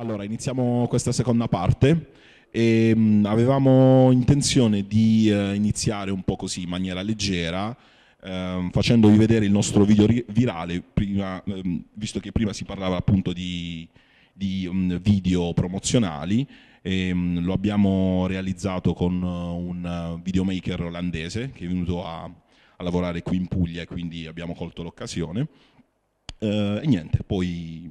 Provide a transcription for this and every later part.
Allora, iniziamo questa seconda parte. E, ehm, mh, avevamo intenzione di eh, iniziare un po' così in maniera leggera, ehm, facendovi vedere il nostro video virale, prima, ehm, visto che prima si parlava appunto di, di mh, mm, video promozionali. E, ehm, mh, lo abbiamo realizzato con eh, un videomaker olandese che è venuto a, a lavorare qui in Puglia e quindi abbiamo colto l'occasione. Eh, e niente, poi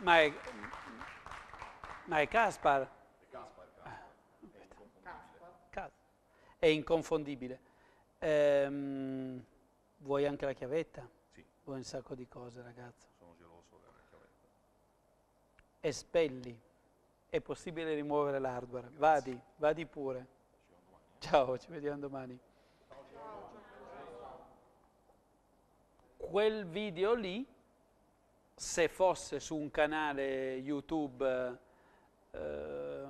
ma è, Caspar. Caspar, Caspar. È inconfondibile. Ehm, vuoi anche la chiavetta? Sì. Vuoi un sacco di cose, ragazzo. Sono geloso della chiavetta. Espelli. È possibile rimuovere l'hardware. Vadi, vadi pure. Ciao, ci vediamo domani. Quel video lì se fosse su un canale YouTube eh,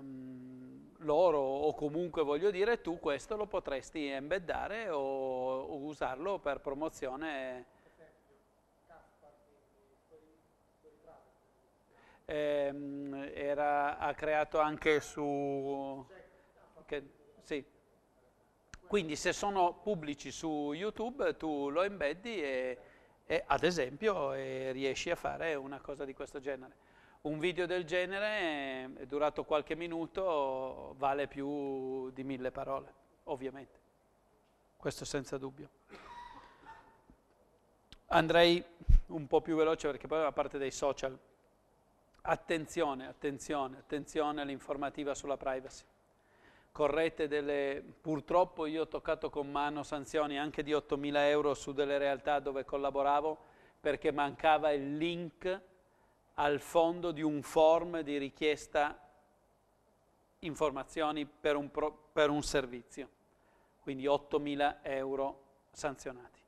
loro o comunque voglio dire tu questo lo potresti embeddare o, o usarlo per promozione. Eh, era, ha creato anche su... Che, sì. Quindi se sono pubblici su YouTube tu lo embeddi e e, ad esempio e eh, riesci a fare una cosa di questo genere. Un video del genere, eh, durato qualche minuto, vale più di mille parole, ovviamente. Questo senza dubbio. Andrei un po' più veloce perché poi la parte dei social. Attenzione, attenzione, attenzione all'informativa sulla privacy corrette delle, purtroppo io ho toccato con mano sanzioni anche di 8.000 euro su delle realtà dove collaboravo perché mancava il link al fondo di un form di richiesta informazioni per un, pro, per un servizio, quindi 8.000 euro sanzionati.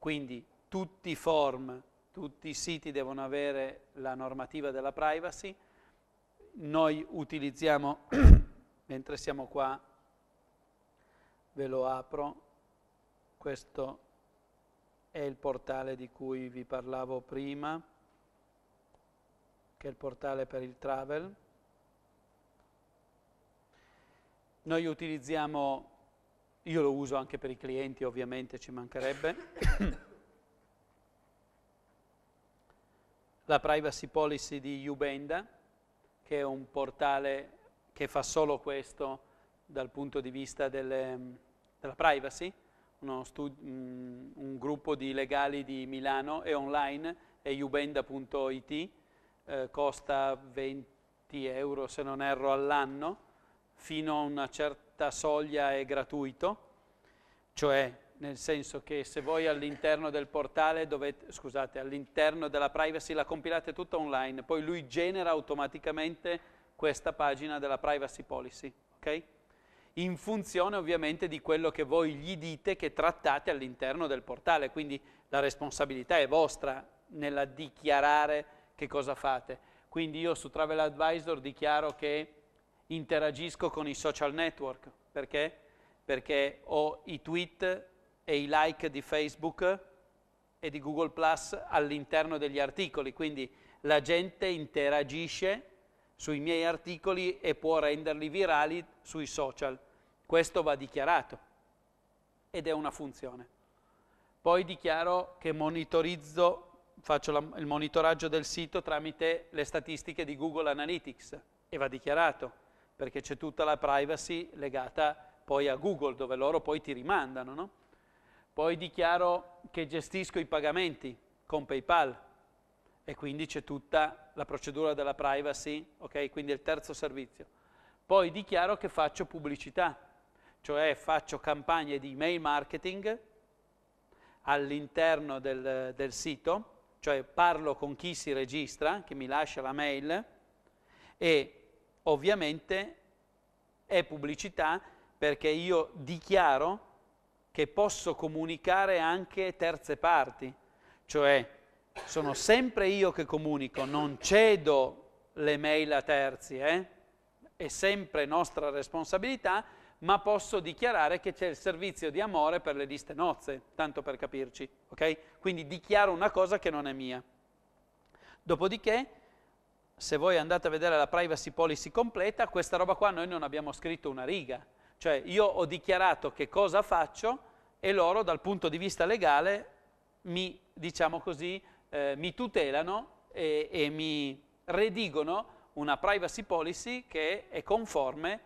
Quindi tutti i form, tutti i siti devono avere la normativa della privacy, noi utilizziamo mentre siamo qua, ve lo apro, questo è il portale di cui vi parlavo prima, che è il portale per il travel. Noi utilizziamo, io lo uso anche per i clienti ovviamente, ci mancherebbe, la privacy policy di Ubenda, che è un portale che fa solo questo dal punto di vista delle, della privacy, mh, mm, un gruppo di legali di Milano è online, è ubenda.it, eh, costa 20 euro se non erro all'anno, fino a una certa soglia è gratuito, cioè nel senso che se voi all'interno del portale dovete, scusate, all'interno della privacy la compilate tutta online, poi lui genera automaticamente questa pagina della privacy policy, ok? In funzione ovviamente di quello che voi gli dite che trattate all'interno del portale, quindi la responsabilità è vostra nella dichiarare che cosa fate. Quindi io su Travel Advisor dichiaro che interagisco con i social network, perché? Perché ho i tweet e i like di Facebook e di Google Plus all'interno degli articoli, quindi la gente interagisce sui miei articoli e può renderli virali sui social. Questo va dichiarato ed è una funzione. Poi dichiaro che monitorizzo, faccio la, il monitoraggio del sito tramite le statistiche di Google Analytics e va dichiarato perché c'è tutta la privacy legata poi a Google dove loro poi ti rimandano. No? Poi dichiaro che gestisco i pagamenti con PayPal e quindi c'è tutta la procedura della privacy, ok? Quindi è il terzo servizio. Poi dichiaro che faccio pubblicità, cioè faccio campagne di email marketing all'interno del, del sito, cioè parlo con chi si registra, che mi lascia la mail e ovviamente è pubblicità perché io dichiaro che posso comunicare anche terze parti, cioè sono sempre io che comunico, non cedo le mail a terzi, eh? è sempre nostra responsabilità, ma posso dichiarare che c'è il servizio di amore per le liste nozze, tanto per capirci, ok? Quindi dichiaro una cosa che non è mia. Dopodiché, se voi andate a vedere la privacy policy completa, questa roba qua noi non abbiamo scritto una riga. Cioè io ho dichiarato che cosa faccio e loro dal punto di vista legale mi, diciamo così, eh, mi tutelano e, e mi redigono una privacy policy che è conforme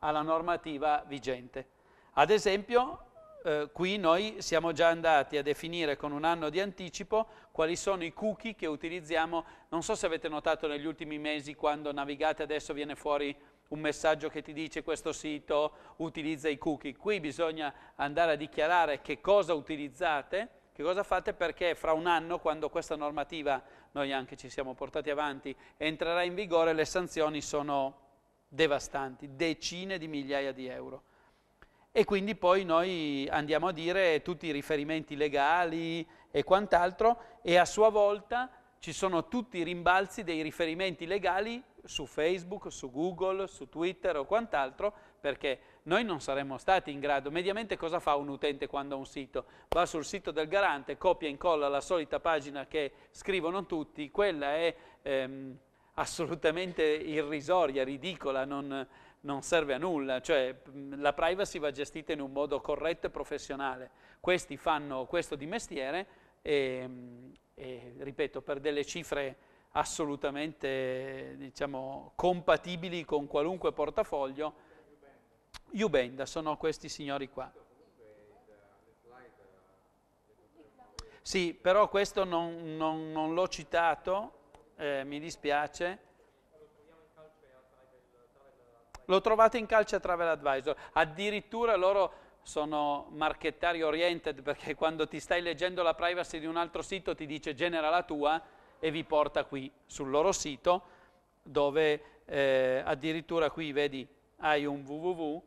alla normativa vigente. Ad esempio, eh, qui noi siamo già andati a definire con un anno di anticipo quali sono i cookie che utilizziamo. Non so se avete notato negli ultimi mesi quando navigate adesso viene fuori un messaggio che ti dice questo sito utilizza i cookie. Qui bisogna andare a dichiarare che cosa utilizzate che cosa fate perché fra un anno, quando questa normativa, noi anche ci siamo portati avanti, entrerà in vigore, le sanzioni sono devastanti, decine di migliaia di euro. E quindi poi noi andiamo a dire tutti i riferimenti legali e quant'altro e a sua volta ci sono tutti i rimbalzi dei riferimenti legali su Facebook, su Google, su Twitter o quant'altro perché noi non saremmo stati in grado. Mediamente cosa fa un utente quando ha un sito? Va sul sito del garante, copia e incolla la solita pagina che scrivono tutti, quella è ehm, assolutamente irrisoria, ridicola, non, non serve a nulla, cioè la privacy va gestita in un modo corretto e professionale. Questi fanno questo di mestiere e, e ripeto, per delle cifre assolutamente diciamo, compatibili con qualunque portafoglio, Ubenda, sono questi signori qua. Sì, però questo non, non, non l'ho citato, eh, mi dispiace. Lo trovate in calce a Travel Advisor. Addirittura loro sono markettari oriented perché quando ti stai leggendo la privacy di un altro sito ti dice genera la tua e vi porta qui sul loro sito dove eh, addirittura qui vedi hai un www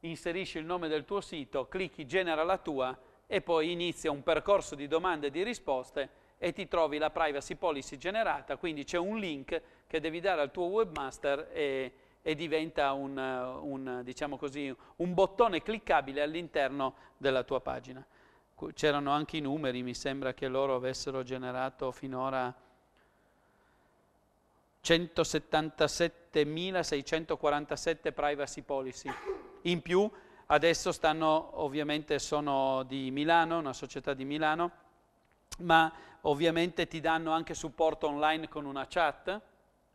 inserisci il nome del tuo sito, clicchi genera la tua e poi inizia un percorso di domande e di risposte e ti trovi la privacy policy generata, quindi c'è un link che devi dare al tuo webmaster e, e diventa un, un, diciamo così, un bottone cliccabile all'interno della tua pagina. C'erano anche i numeri, mi sembra che loro avessero generato finora 177.647 privacy policy. In più, adesso stanno, ovviamente sono di Milano, una società di Milano, ma ovviamente ti danno anche supporto online con una chat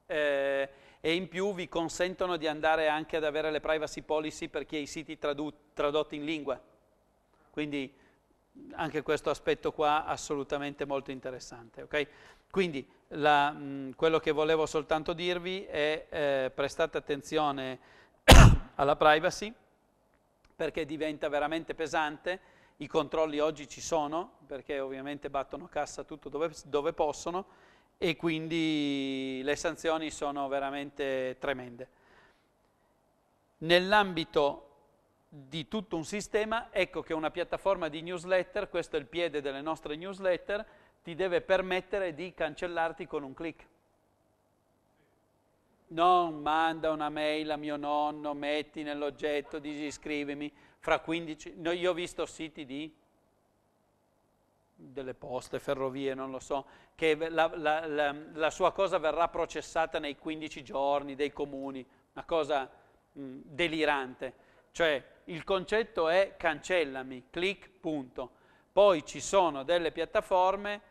eh, e in più vi consentono di andare anche ad avere le privacy policy per chi ha i siti tradotti in lingua. Quindi anche questo aspetto qua assolutamente molto interessante. Okay? Quindi la, mh, quello che volevo soltanto dirvi è eh, prestate attenzione alla privacy perché diventa veramente pesante, i controlli oggi ci sono perché ovviamente battono cassa tutto dove, dove possono e quindi le sanzioni sono veramente tremende. Nell'ambito di tutto un sistema, ecco che una piattaforma di newsletter, questo è il piede delle nostre newsletter, ti deve permettere di cancellarti con un clic. Non manda una mail a mio nonno, metti nell'oggetto, disiscrivimi, fra 15... No, io ho visto siti di delle poste, ferrovie, non lo so, che la, la, la, la sua cosa verrà processata nei 15 giorni dei comuni, una cosa mh, delirante. Cioè il concetto è cancellami, clic, punto. Poi ci sono delle piattaforme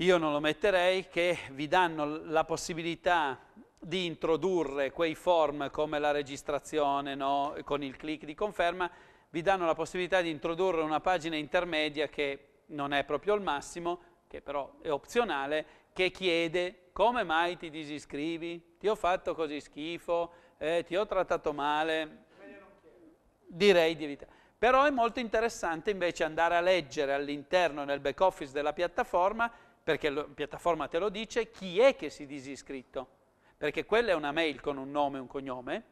io non lo metterei, che vi danno la possibilità di introdurre quei form come la registrazione no? con il click di conferma, vi danno la possibilità di introdurre una pagina intermedia che non è proprio il massimo, che però è opzionale, che chiede come mai ti disiscrivi, ti ho fatto così schifo, eh, ti ho trattato male, direi di evitare. Però è molto interessante invece andare a leggere all'interno nel back office della piattaforma perché la piattaforma te lo dice, chi è che si disiscritto, perché quella è una mail con un nome e un cognome,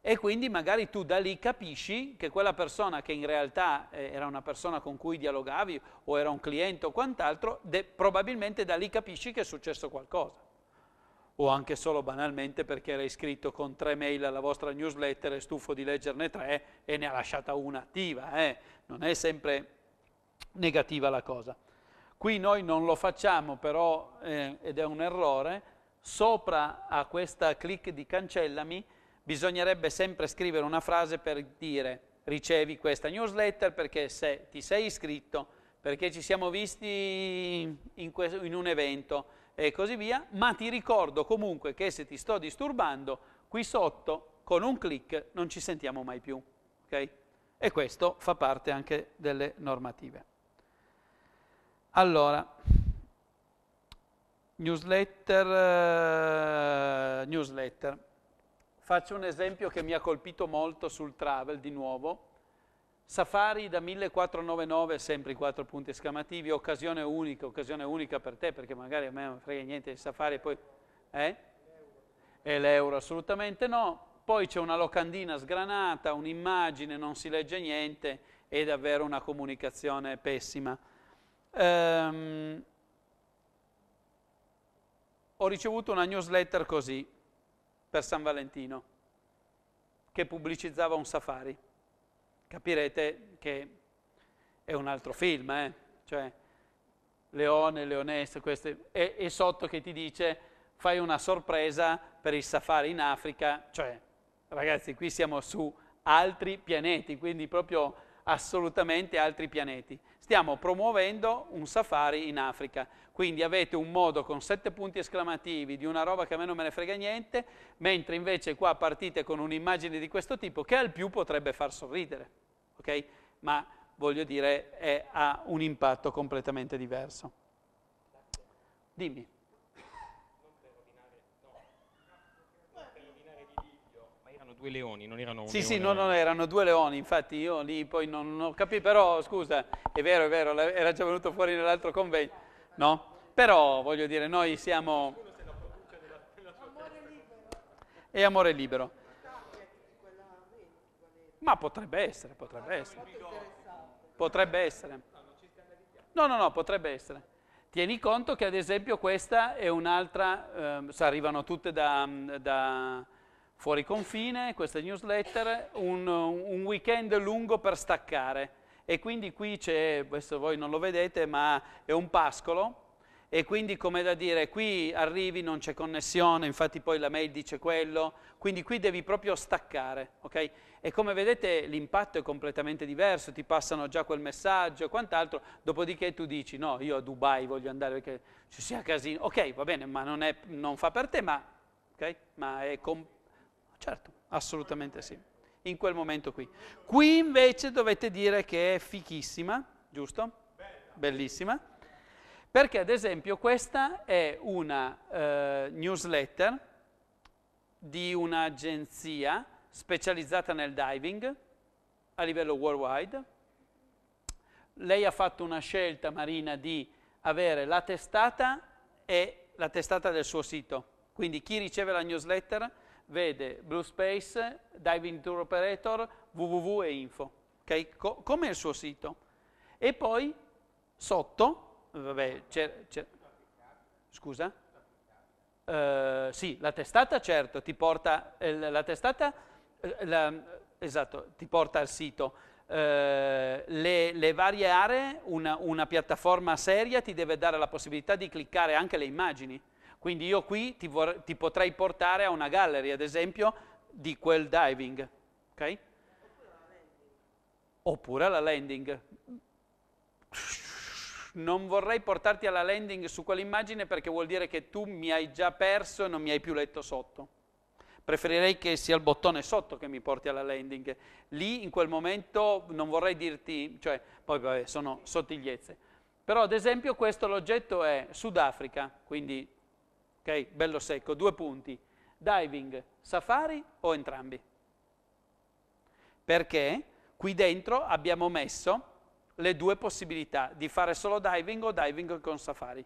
e quindi magari tu da lì capisci che quella persona che in realtà eh, era una persona con cui dialogavi o era un cliente o quant'altro, de- probabilmente da lì capisci che è successo qualcosa. O anche solo banalmente perché era iscritto con tre mail alla vostra newsletter e stufo di leggerne tre e ne ha lasciata una attiva. Eh. Non è sempre negativa la cosa. Qui noi non lo facciamo però, eh, ed è un errore, sopra a questa clic di cancellami bisognerebbe sempre scrivere una frase per dire ricevi questa newsletter perché se ti sei iscritto, perché ci siamo visti in, in un evento e così via, ma ti ricordo comunque che se ti sto disturbando, qui sotto con un clic non ci sentiamo mai più. Okay? E questo fa parte anche delle normative. Allora, newsletter, uh, newsletter. Faccio un esempio che mi ha colpito molto sul travel, di nuovo. Safari da 1499, sempre i quattro punti esclamativi, occasione unica, occasione unica per te, perché magari a me non frega niente di Safari, poi... Eh? E l'euro assolutamente no. Poi c'è una locandina sgranata, un'immagine, non si legge niente, è davvero una comunicazione pessima ehm, ho ricevuto una newsletter così per San Valentino che pubblicizzava un safari. Capirete che è un altro film, eh? cioè leone, leonessa, queste, e, e, sotto che ti dice fai una sorpresa per il safari in Africa, cioè ragazzi qui siamo su altri pianeti, quindi proprio assolutamente altri pianeti stiamo promuovendo un safari in Africa. Quindi avete un modo con sette punti esclamativi di una roba che a me non me ne frega niente, mentre invece qua partite con un'immagine di questo tipo che al più potrebbe far sorridere, ok? Ma voglio dire, è, ha un impatto completamente diverso. Dimmi. due leoni, non erano un Sì, sì, no, no, erano due leoni, infatti io lì poi non, non capito, però scusa, è vero, è vero, era già venuto fuori nell'altro convegno, no? Però voglio dire, noi siamo... E amore libero. Ma potrebbe essere, potrebbe essere. Potrebbe essere. No, no, no, potrebbe essere. Tieni conto che ad esempio questa è un'altra, eh, arrivano tutte da, da fuori confine, queste newsletter, un, un weekend lungo per staccare. E quindi qui c'è, questo voi non lo vedete, ma è un pascolo e quindi come da dire, qui arrivi, non c'è connessione, infatti poi la mail dice quello, quindi qui devi proprio staccare, ok? E come vedete l'impatto è completamente diverso, ti passano già quel messaggio e quant'altro, dopodiché tu dici no, io a Dubai voglio andare perché ci sia casino, ok, va bene, ma non, è, non fa per te, ma, okay? ma è completamente Certo, assolutamente sì, in quel momento qui. Qui invece dovete dire che è fichissima, giusto? Bellissima. Perché ad esempio questa è una eh, newsletter di un'agenzia specializzata nel diving a livello worldwide. Lei ha fatto una scelta, Marina, di avere la testata e la testata del suo sito. Quindi chi riceve la newsletter vede Blue Space, Diving Tour Operator, www e info, okay? Co come il suo sito. E poi sotto, vabbè, scusa? Uh, sì, la testata certo ti porta, eh, la testata, eh, la, esatto, ti porta al sito. Uh, le, le, varie aree, una, una piattaforma seria ti deve dare la possibilità di cliccare anche le immagini. Quindi io qui ti, ti potrei portare a una gallery, ad esempio, di quel diving, ok? Oppure alla landing. Non vorrei portarti alla landing su quell'immagine perché vuol dire che tu mi hai già perso e non mi hai più letto sotto preferirei che sia il bottone sotto che mi porti alla landing. Lì in quel momento non vorrei dirti, cioè, poi vabbè, sono sottigliezze. Però ad esempio questo l'oggetto è Sudafrica, quindi ok? Bello secco, due punti. Diving, safari o entrambi? Perché qui dentro abbiamo messo le due possibilità di fare solo diving o diving con safari.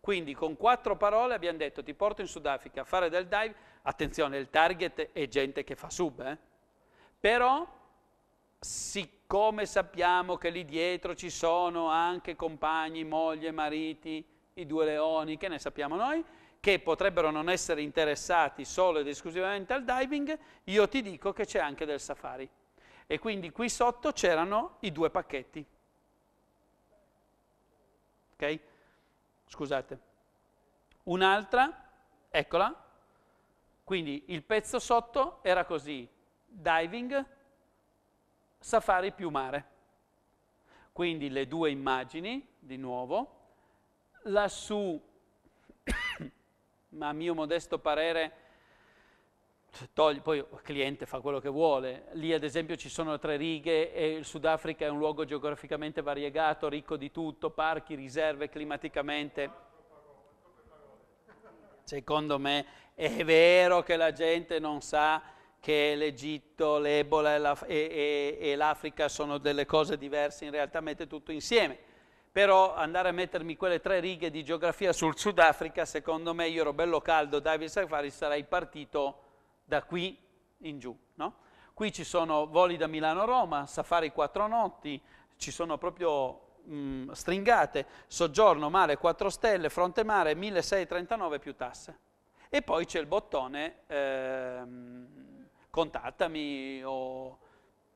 Quindi con quattro parole abbiamo detto ti porto in Sudafrica a fare del dive, attenzione il target è gente che fa sub, eh? però siccome sappiamo che lì dietro ci sono anche compagni, moglie, mariti, i due leoni, che ne sappiamo noi, che potrebbero non essere interessati solo ed esclusivamente al diving, io ti dico che c'è anche del safari. E quindi qui sotto c'erano i due pacchetti. Ok? Scusate. Un'altra, eccola. Quindi il pezzo sotto era così, diving, safari più mare. Quindi le due immagini, di nuovo, lassù ma a mio modesto parere togli, poi il cliente fa quello che vuole. Lì ad esempio ci sono tre righe e il Sudafrica è un luogo geograficamente variegato, ricco di tutto, parchi, riserve, climaticamente. Secondo me è vero che la gente non sa che l'Egitto, l'Ebola e, l'Africa sono delle cose diverse, in realtà mette tutto insieme però andare a mettermi quelle tre righe di geografia sul Sudafrica, secondo me io ero bello caldo, David Safari, sarei partito da qui in giù. No? Qui ci sono voli da Milano a Roma, safari quattro notti, ci sono proprio mh, mm, stringate, soggiorno mare 4 stelle, fronte mare 1639 più tasse. E poi c'è il bottone ehm, contattami o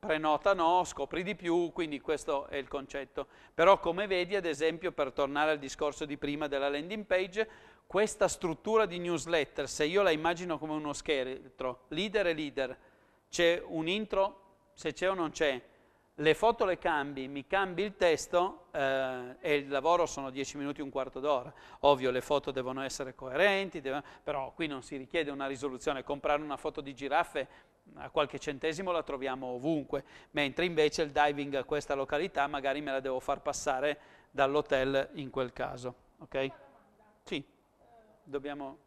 prenota no, scopri di più, quindi questo è il concetto. Però come vedi, ad esempio, per tornare al discorso di prima della landing page, questa struttura di newsletter, se io la immagino come uno scheletro, leader e leader, c'è un intro, se c'è o non c'è, le foto le cambi, mi cambi il testo eh, e il lavoro sono 10 minuti un quarto d'ora. Ovvio le foto devono essere coerenti, devono, però qui non si richiede una risoluzione, comprare una foto di giraffe a qualche centesimo la troviamo ovunque, mentre invece il diving a questa località magari me la devo far passare dall'hotel in quel caso. Ok? Sì, dobbiamo...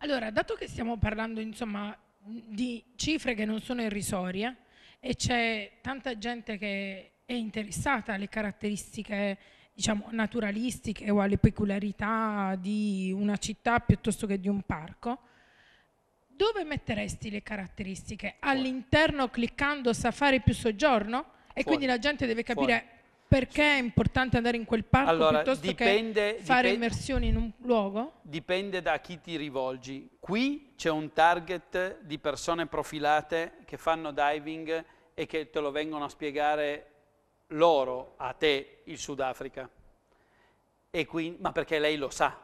Allora, dato che stiamo parlando insomma, di cifre che non sono irrisorie e c'è tanta gente che è interessata alle caratteristiche diciamo, naturalistiche o alle peculiarità di una città piuttosto che di un parco, dove metteresti le caratteristiche? All'interno cliccando Safari più soggiorno? E Fuori. quindi la gente deve capire Fuori. perché è importante andare in quel parco allora, piuttosto dipende, che fare dipende, immersioni in un luogo? Dipende da chi ti rivolgi. Qui c'è un target di persone profilate che fanno diving e che te lo vengono a spiegare loro, a te, il Sudafrica. Quindi, ma perché lei lo sa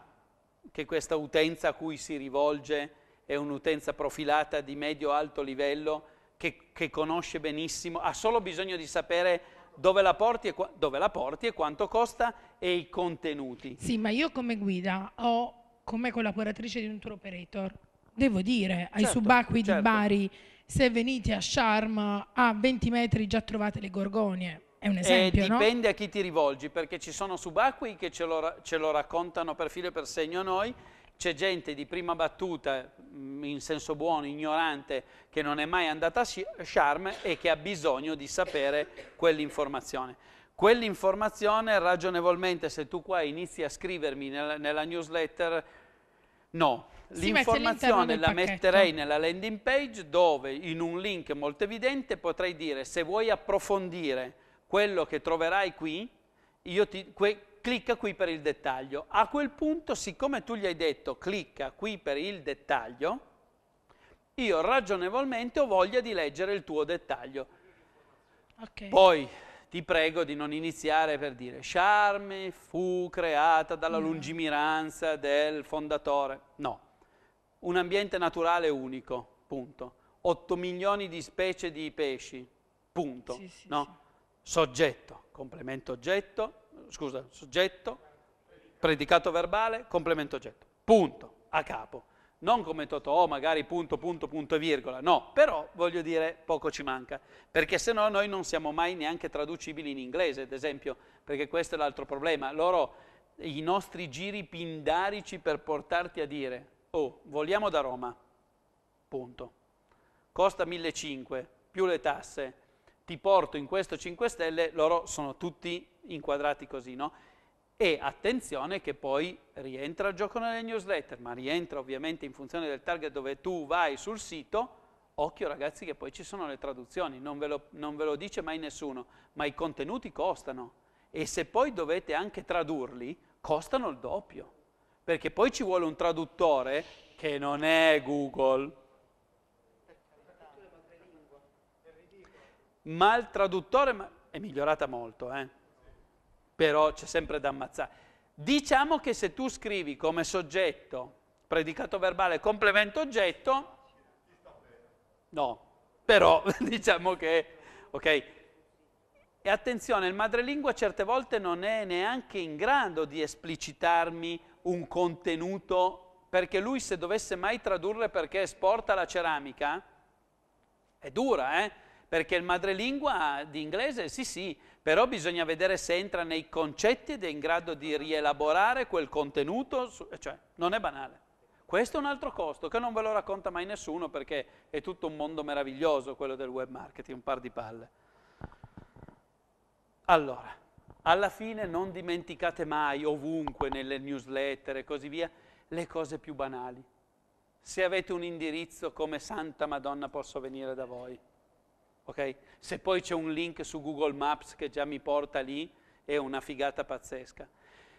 che questa utenza a cui si rivolge è un'utenza profilata di medio-alto livello che, che, conosce benissimo, ha solo bisogno di sapere dove la, porti e, dove la porti e quanto costa e i contenuti. Sì, ma io come guida ho come collaboratrice di un tour operator, devo dire ai certo, subacquei certo. di Bari, se venite a Sharm a 20 metri già trovate le gorgonie. È un esempio, eh, Dipende no? a chi ti rivolgi, perché ci sono subacquei che ce lo, ce lo raccontano per filo e per segno a noi, c'è gente di prima battuta, mm, in senso buono, ignorante, che non è mai andata a Sharm e che ha bisogno di sapere quell'informazione. Quell'informazione ragionevolmente, se tu qua inizi a scrivermi nella, nella newsletter, no. L'informazione la metterei nella landing page dove in un link molto evidente potrei dire se vuoi approfondire quello che troverai qui, ti, que, clicca qui per il dettaglio. A quel punto, siccome tu gli hai detto clicca qui per il dettaglio, io ragionevolmente ho voglia di leggere il tuo dettaglio. Okay. Poi ti prego di non iniziare per dire Charme fu creata dalla no. Mm. lungimiranza del fondatore. No, un ambiente naturale unico, punto. 8 milioni di specie di pesci, punto. Sì, sì, no? sì soggetto, complemento oggetto, scusa, soggetto, predicato verbale, complemento oggetto, punto, a capo. Non come Totò, oh, magari punto, punto, punto, virgola, no, però voglio dire poco ci manca, perché se no noi non siamo mai neanche traducibili in inglese, ad esempio, perché questo è l'altro problema. Loro, i nostri giri pindarici per portarti a dire, oh, vogliamo da Roma, punto. Costa 1.500 più le tasse, ti porto in questo 5 stelle, loro sono tutti inquadrati così, no? E attenzione che poi rientra il gioco nelle newsletter, ma rientra ovviamente in funzione del target dove tu vai sul sito, occhio ragazzi che poi ci sono le traduzioni, non ve, lo, non ve lo dice mai nessuno, ma i contenuti costano e se poi dovete anche tradurli, costano il doppio, perché poi ci vuole un traduttore che non è Google, ma il traduttore, ma è migliorata molto, eh? però c'è sempre da ammazzare. Diciamo che se tu scrivi come soggetto, predicato verbale, complemento oggetto, no, però diciamo che, ok, e attenzione, il madrelingua certe volte non è neanche in grado di esplicitarmi un contenuto, perché lui se dovesse mai tradurre perché esporta la ceramica, è dura, eh? perché il madrelingua di inglese sì sì, però bisogna vedere se entra nei concetti ed è in grado di rielaborare quel contenuto, cioè non è banale. Questo è un altro costo che non ve lo racconta mai nessuno perché è tutto un mondo meraviglioso quello del web marketing, un par di palle. Allora, alla fine non dimenticate mai ovunque nelle newsletter e così via le cose più banali. Se avete un indirizzo come Santa Madonna posso venire da voi. Okay? Se poi c'è un link su Google Maps che già mi porta lì, è una figata pazzesca.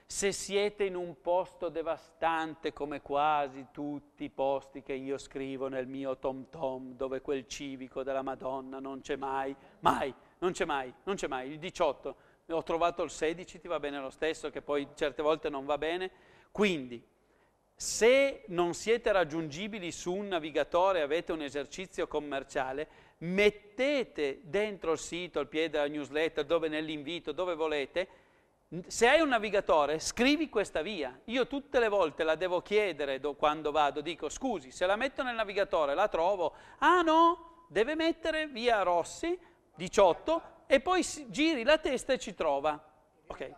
Se siete in un posto devastante come quasi tutti i posti che io scrivo nel mio Tom Tom, dove quel civico della Madonna non c'è mai, mai, non c'è mai, non c'è mai, il 18, ho trovato il 16, ti va bene lo stesso, che poi certe volte non va bene. Quindi, se non siete raggiungibili su un navigatore, avete un esercizio commerciale, mettete dentro il sito, al piede della newsletter, dove nell'invito, dove volete, se hai un navigatore, scrivi questa via. Io tutte le volte la devo chiedere do, quando vado, dico scusi, se la metto nel navigatore la trovo. Ah no, deve mettere via Rossi 18 e poi giri la testa e ci trova. Ok.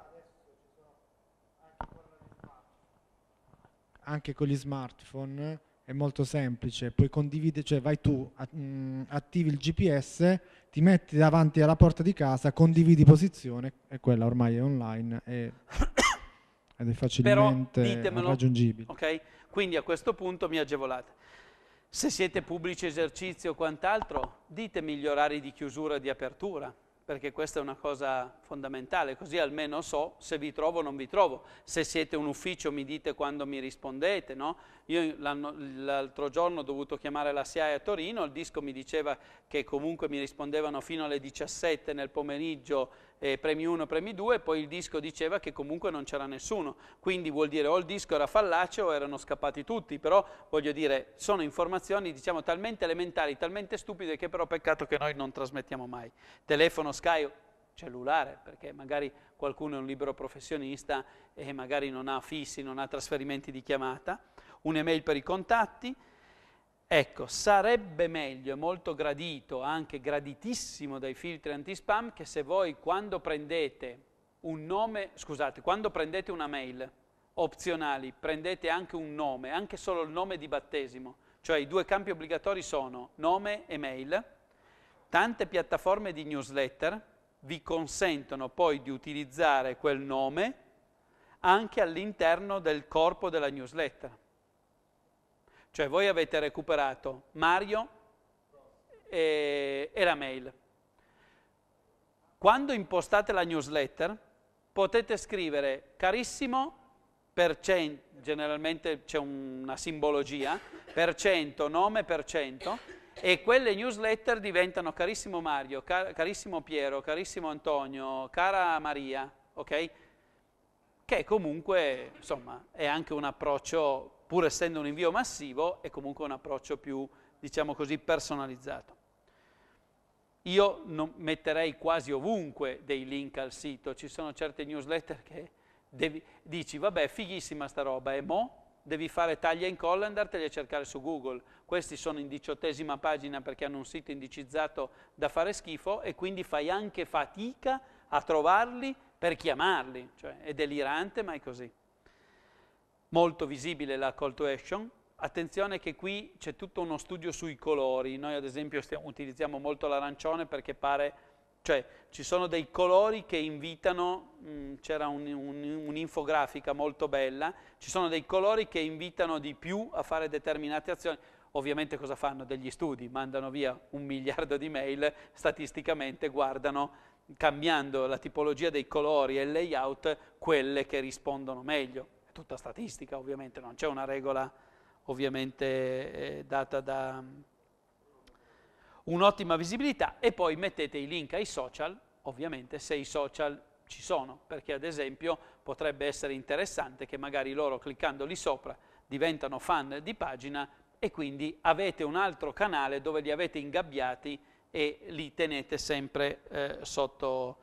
Anche con gli smartphone è molto semplice, puoi condividere, cioè vai tu, mm, attivi il GPS, ti metti davanti alla porta di casa, condividi posizione e quella ormai è online e, ed è facilmente raggiungibile. Ok, Quindi a questo punto mi agevolate. Se siete pubblici esercizi o quant'altro, ditemi gli orari di chiusura e di apertura, perché questa è una cosa fondamentale, così almeno so se vi trovo o non vi trovo. Se siete un ufficio mi dite quando mi rispondete, no? Io l'altro giorno ho dovuto chiamare la SIAE a Torino, il disco mi diceva che comunque mi rispondevano fino alle 17 nel pomeriggio eh, premi 1, premi 2, poi il disco diceva che comunque non c'era nessuno, quindi vuol dire o il disco era fallace o erano scappati tutti, però voglio dire, sono informazioni diciamo talmente elementari, talmente stupide che però peccato che noi non trasmettiamo mai. Telefono, Skype, cellulare, perché magari qualcuno è un libero professionista e magari non ha fissi, non ha trasferimenti di chiamata, un'email per i contatti, Ecco, sarebbe meglio, e molto gradito, anche graditissimo dai filtri anti-spam, che se voi quando prendete un nome, scusate, quando prendete una mail opzionali, prendete anche un nome, anche solo il nome di battesimo, cioè i due campi obbligatori sono nome e mail, tante piattaforme di newsletter vi consentono poi di utilizzare quel nome anche all'interno del corpo della newsletter. Cioè voi avete recuperato Mario e, e la mail. Quando impostate la newsletter potete scrivere carissimo per cento, generalmente c'è una simbologia, per cento, nome per cento, e quelle newsletter diventano carissimo Mario, car carissimo Piero, carissimo Antonio, cara Maria, ok? che comunque insomma, è anche un approccio, pur essendo un invio massivo, è comunque un approccio più, diciamo così, personalizzato. Io metterei quasi ovunque dei link al sito, ci sono certe newsletter che devi, dici, vabbè, fighissima sta roba, e eh, mo' devi fare taglia e incolla e andarteli a cercare su Google. Questi sono in diciottesima pagina perché hanno un sito indicizzato da fare schifo e quindi fai anche fatica a trovarli per chiamarli, cioè è delirante ma è così. Molto visibile la call to action, attenzione che qui c'è tutto uno studio sui colori, noi ad esempio stiamo, utilizziamo molto l'arancione perché pare, cioè ci sono dei colori che invitano, mh, mm, c'era un, un, un'infografica molto bella, ci sono dei colori che invitano di più a fare determinate azioni, ovviamente cosa fanno? Degli studi, mandano via un miliardo di mail, statisticamente guardano cambiando la tipologia dei colori e il layout, quelle che rispondono meglio. È tutta statistica ovviamente, non c'è una regola ovviamente eh, data da mm, un'ottima visibilità e poi mettete i link ai social, ovviamente se i social ci sono, perché ad esempio potrebbe essere interessante che magari loro cliccando lì sopra diventano fan di pagina e quindi avete un altro canale dove li avete ingabbiati e li tenete sempre eh, sotto.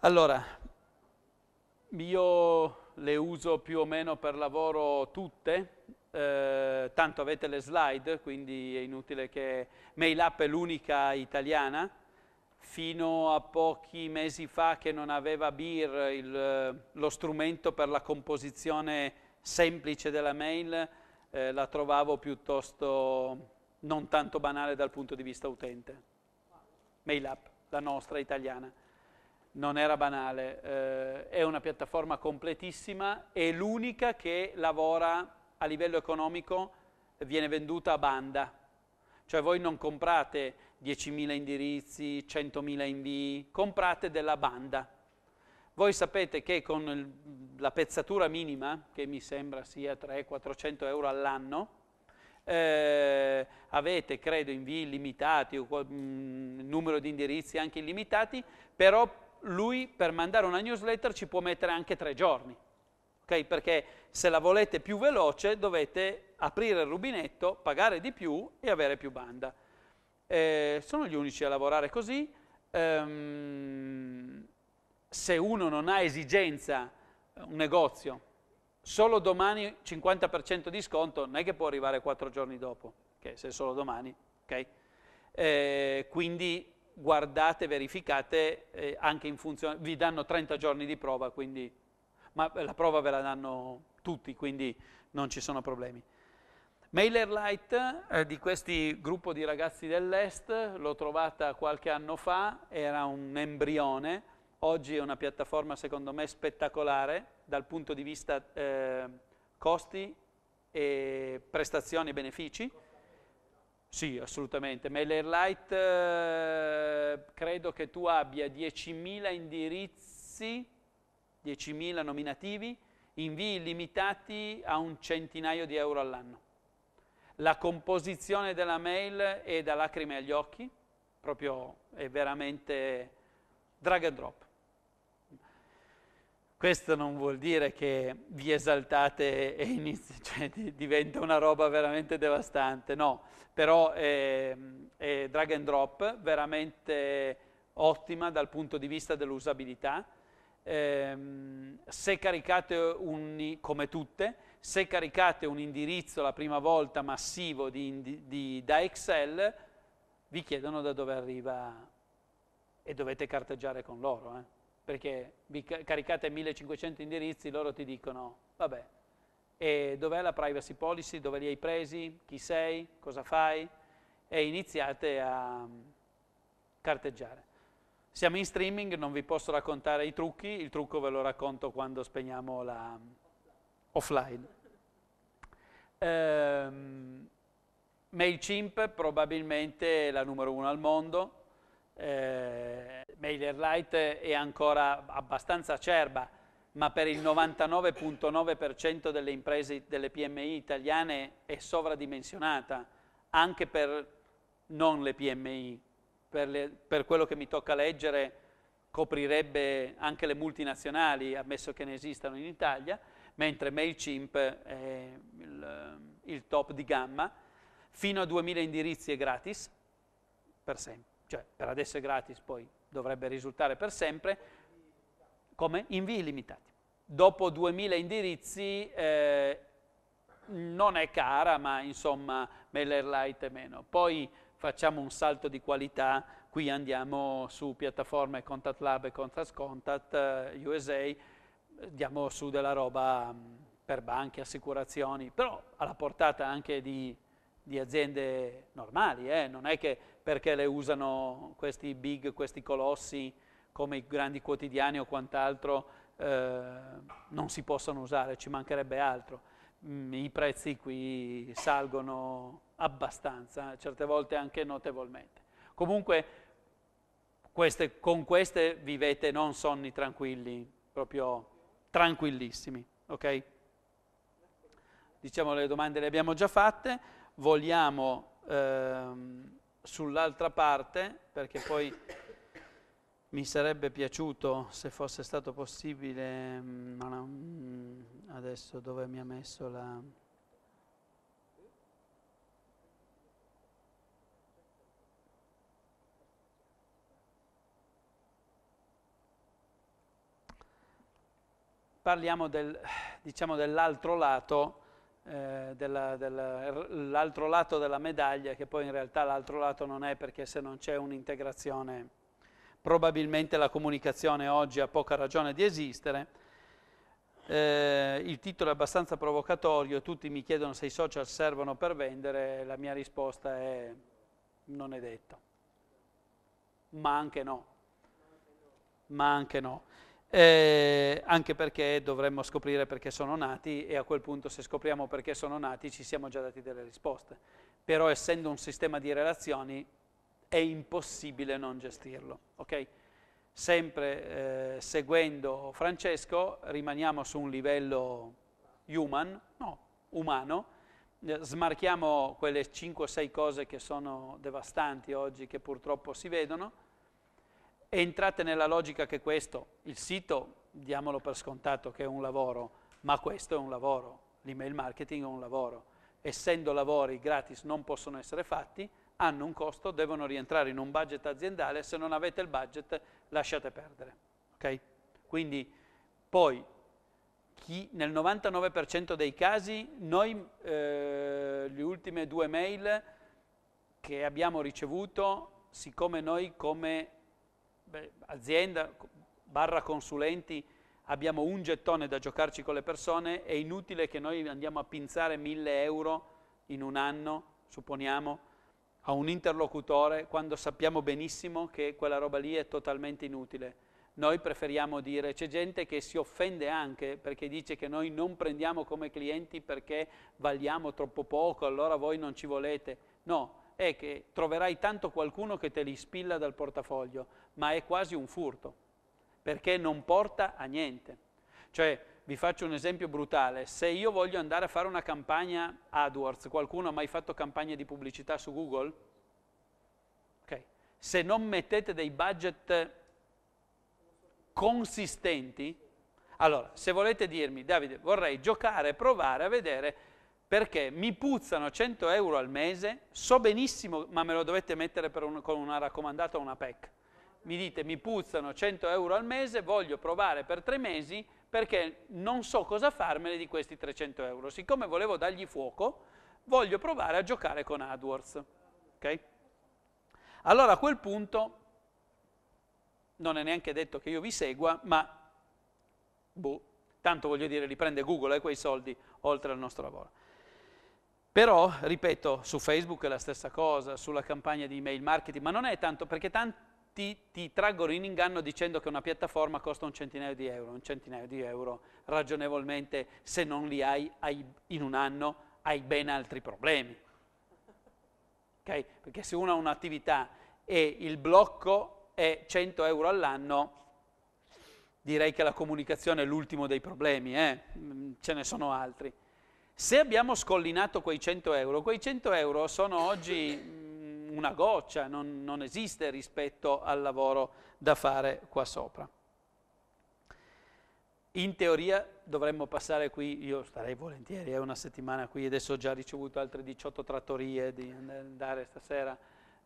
Allora, io le uso più o meno per lavoro tutte, eh, tanto avete le slide, quindi è inutile che Mail è l'unica italiana, fino a pochi mesi fa che non aveva BIR il, lo strumento per la composizione semplice della mail, eh, la trovavo piuttosto non tanto banale dal punto di vista utente. Mail app, la nostra italiana, non era banale, eh, è una piattaforma completissima, è l'unica che lavora a livello economico, viene venduta a banda, cioè voi non comprate 10.000 indirizzi, 100.000 invii, comprate della banda. Voi sapete che con il, la pezzatura minima, che mi sembra sia 300-400 euro all'anno, eh, avete, credo, invii illimitati o mh, mm, numero di indirizzi anche illimitati, però lui per mandare una newsletter ci può mettere anche tre giorni, okay? perché se la volete più veloce dovete aprire il rubinetto, pagare di più e avere più banda. Eh, sono gli unici a lavorare così. Um, se uno non ha esigenza, eh, un negozio solo domani 50% di sconto, non è che può arrivare quattro giorni dopo, okay? se è solo domani, okay? eh, quindi guardate, verificate, eh, anche in funzione, vi danno 30 giorni di prova, quindi, ma la prova ve la danno tutti, quindi non ci sono problemi. MailerLite eh, di questo gruppo di ragazzi dell'Est, l'ho trovata qualche anno fa, era un embrione, Oggi è una piattaforma secondo me spettacolare dal punto di vista eh, costi e prestazioni e benefici. Sì, assolutamente. MailerLite eh, credo che tu abbia 10.000 indirizzi, 10.000 nominativi, invii limitati a un centinaio di euro all'anno. La composizione della mail è da lacrime agli occhi, proprio è veramente drag and drop. Questo non vuol dire che vi esaltate e inizia, cioè, diventa una roba veramente devastante, no, però è, ehm, è drag and drop, veramente ottima dal punto di vista dell'usabilità. Eh, se caricate un, come tutte, se caricate un indirizzo la prima volta massivo di, di, da Excel, vi chiedono da dove arriva e dovete carteggiare con loro. Eh perché vi caricate 1500 indirizzi, loro ti dicono, vabbè, e dov'è la privacy policy, dove li hai presi, chi sei, cosa fai, e iniziate a mm, carteggiare. Siamo in streaming, non vi posso raccontare i trucchi, il trucco ve lo racconto quando spegniamo la mm, offline. Ehm, MailChimp probabilmente è la numero uno al mondo, eh, MailerLite è ancora abbastanza acerba, ma per il 99.9% delle imprese, delle PMI italiane è sovradimensionata, anche per non le PMI, per, le, per quello che mi tocca leggere coprirebbe anche le multinazionali, ammesso che ne esistano in Italia, mentre MailChimp è il, il top di gamma, fino a 2000 indirizzi è gratis, per sempre cioè per adesso è gratis, poi dovrebbe risultare per sempre, come invii limitati. Dopo 2000 indirizzi eh, non è cara, ma insomma MailerLite è meno. Poi facciamo un salto di qualità, qui andiamo su piattaforme Contact Lab e Contact Contact eh, USA, andiamo eh, su della roba mm, per banche, assicurazioni, però alla portata anche di, di aziende normali, eh? non è che perché le usano questi big, questi colossi come i grandi quotidiani o quant'altro, eh, non si possono usare, ci mancherebbe altro. Mm, I prezzi qui salgono abbastanza, certe volte anche notevolmente. Comunque queste, con queste vivete non sonni tranquilli, proprio tranquillissimi, ok? Diciamo le domande le abbiamo già fatte, vogliamo... Ehm, sull'altra parte, perché poi mi sarebbe piaciuto, se fosse stato possibile, mm, mm, adesso dove mi ha messo la... Parliamo del, diciamo, dell'altro lato eh, dell'altro lato della medaglia, che poi in realtà l'altro lato non è perché se non c'è un'integrazione probabilmente la comunicazione oggi ha poca ragione di esistere. Eh, il titolo è abbastanza provocatorio, tutti mi chiedono se i social servono per vendere, la mia risposta è non è detto, ma anche no, ma anche no eh, anche perché dovremmo scoprire perché sono nati e a quel punto se scopriamo perché sono nati ci siamo già dati delle risposte. Però essendo un sistema di relazioni è impossibile non gestirlo. Okay? Sempre eh, seguendo Francesco rimaniamo su un livello human, no, umano, eh, smarchiamo quelle 5-6 cose che sono devastanti oggi, che purtroppo si vedono, entrate nella logica che questo, il sito, diamolo per scontato che è un lavoro, ma questo è un lavoro, l'email marketing è un lavoro. Essendo lavori gratis non possono essere fatti, hanno un costo, devono rientrare in un budget aziendale, se non avete il budget lasciate perdere. Okay? Quindi poi chi, nel 99% dei casi noi eh, le ultime due mail che abbiamo ricevuto, siccome noi come beh, azienda barra consulenti abbiamo un gettone da giocarci con le persone, è inutile che noi andiamo a pinzare 1000 euro in un anno, supponiamo, a un interlocutore quando sappiamo benissimo che quella roba lì è totalmente inutile. Noi preferiamo dire, c'è gente che si offende anche perché dice che noi non prendiamo come clienti perché valiamo troppo poco, allora voi non ci volete. No, è che troverai tanto qualcuno che te li spilla dal portafoglio, ma è quasi un furto, perché non porta a niente. Cioè, vi faccio un esempio brutale, se io voglio andare a fare una campagna AdWords, qualcuno ha mai fatto campagne di pubblicità su Google? Okay. Se non mettete dei budget consistenti, allora, se volete dirmi, Davide, vorrei giocare, provare a vedere perché mi puzzano 100 euro al mese, so benissimo, ma me lo dovete mettere un, con una raccomandata o una PEC. Mi dite mi puzzano 100 euro al mese, voglio provare per tre mesi perché non so cosa farmene di questi 300 euro. Siccome volevo dargli fuoco, voglio provare a giocare con AdWords. Okay? Allora a quel punto, non è neanche detto che io vi segua, ma boh, tanto voglio dire, riprende Google eh, quei soldi oltre al nostro lavoro. Però, ripeto, su Facebook è la stessa cosa, sulla campagna di email marketing, ma non è tanto perché tanti ti traggono in inganno dicendo che una piattaforma costa un centinaio di euro, un centinaio di euro ragionevolmente se non li hai, hai in un anno hai ben altri problemi. Okay? Perché se uno ha un'attività e il blocco è 100 euro all'anno, direi che la comunicazione è l'ultimo dei problemi, eh? Mm, ce ne sono altri. Se abbiamo scollinato quei 100 euro, quei 100 euro sono oggi mm, una goccia, non, non esiste rispetto al lavoro da fare qua sopra. In teoria dovremmo passare qui, io starei volentieri, è eh, una settimana qui, adesso ho già ricevuto altre 18 trattorie di andare stasera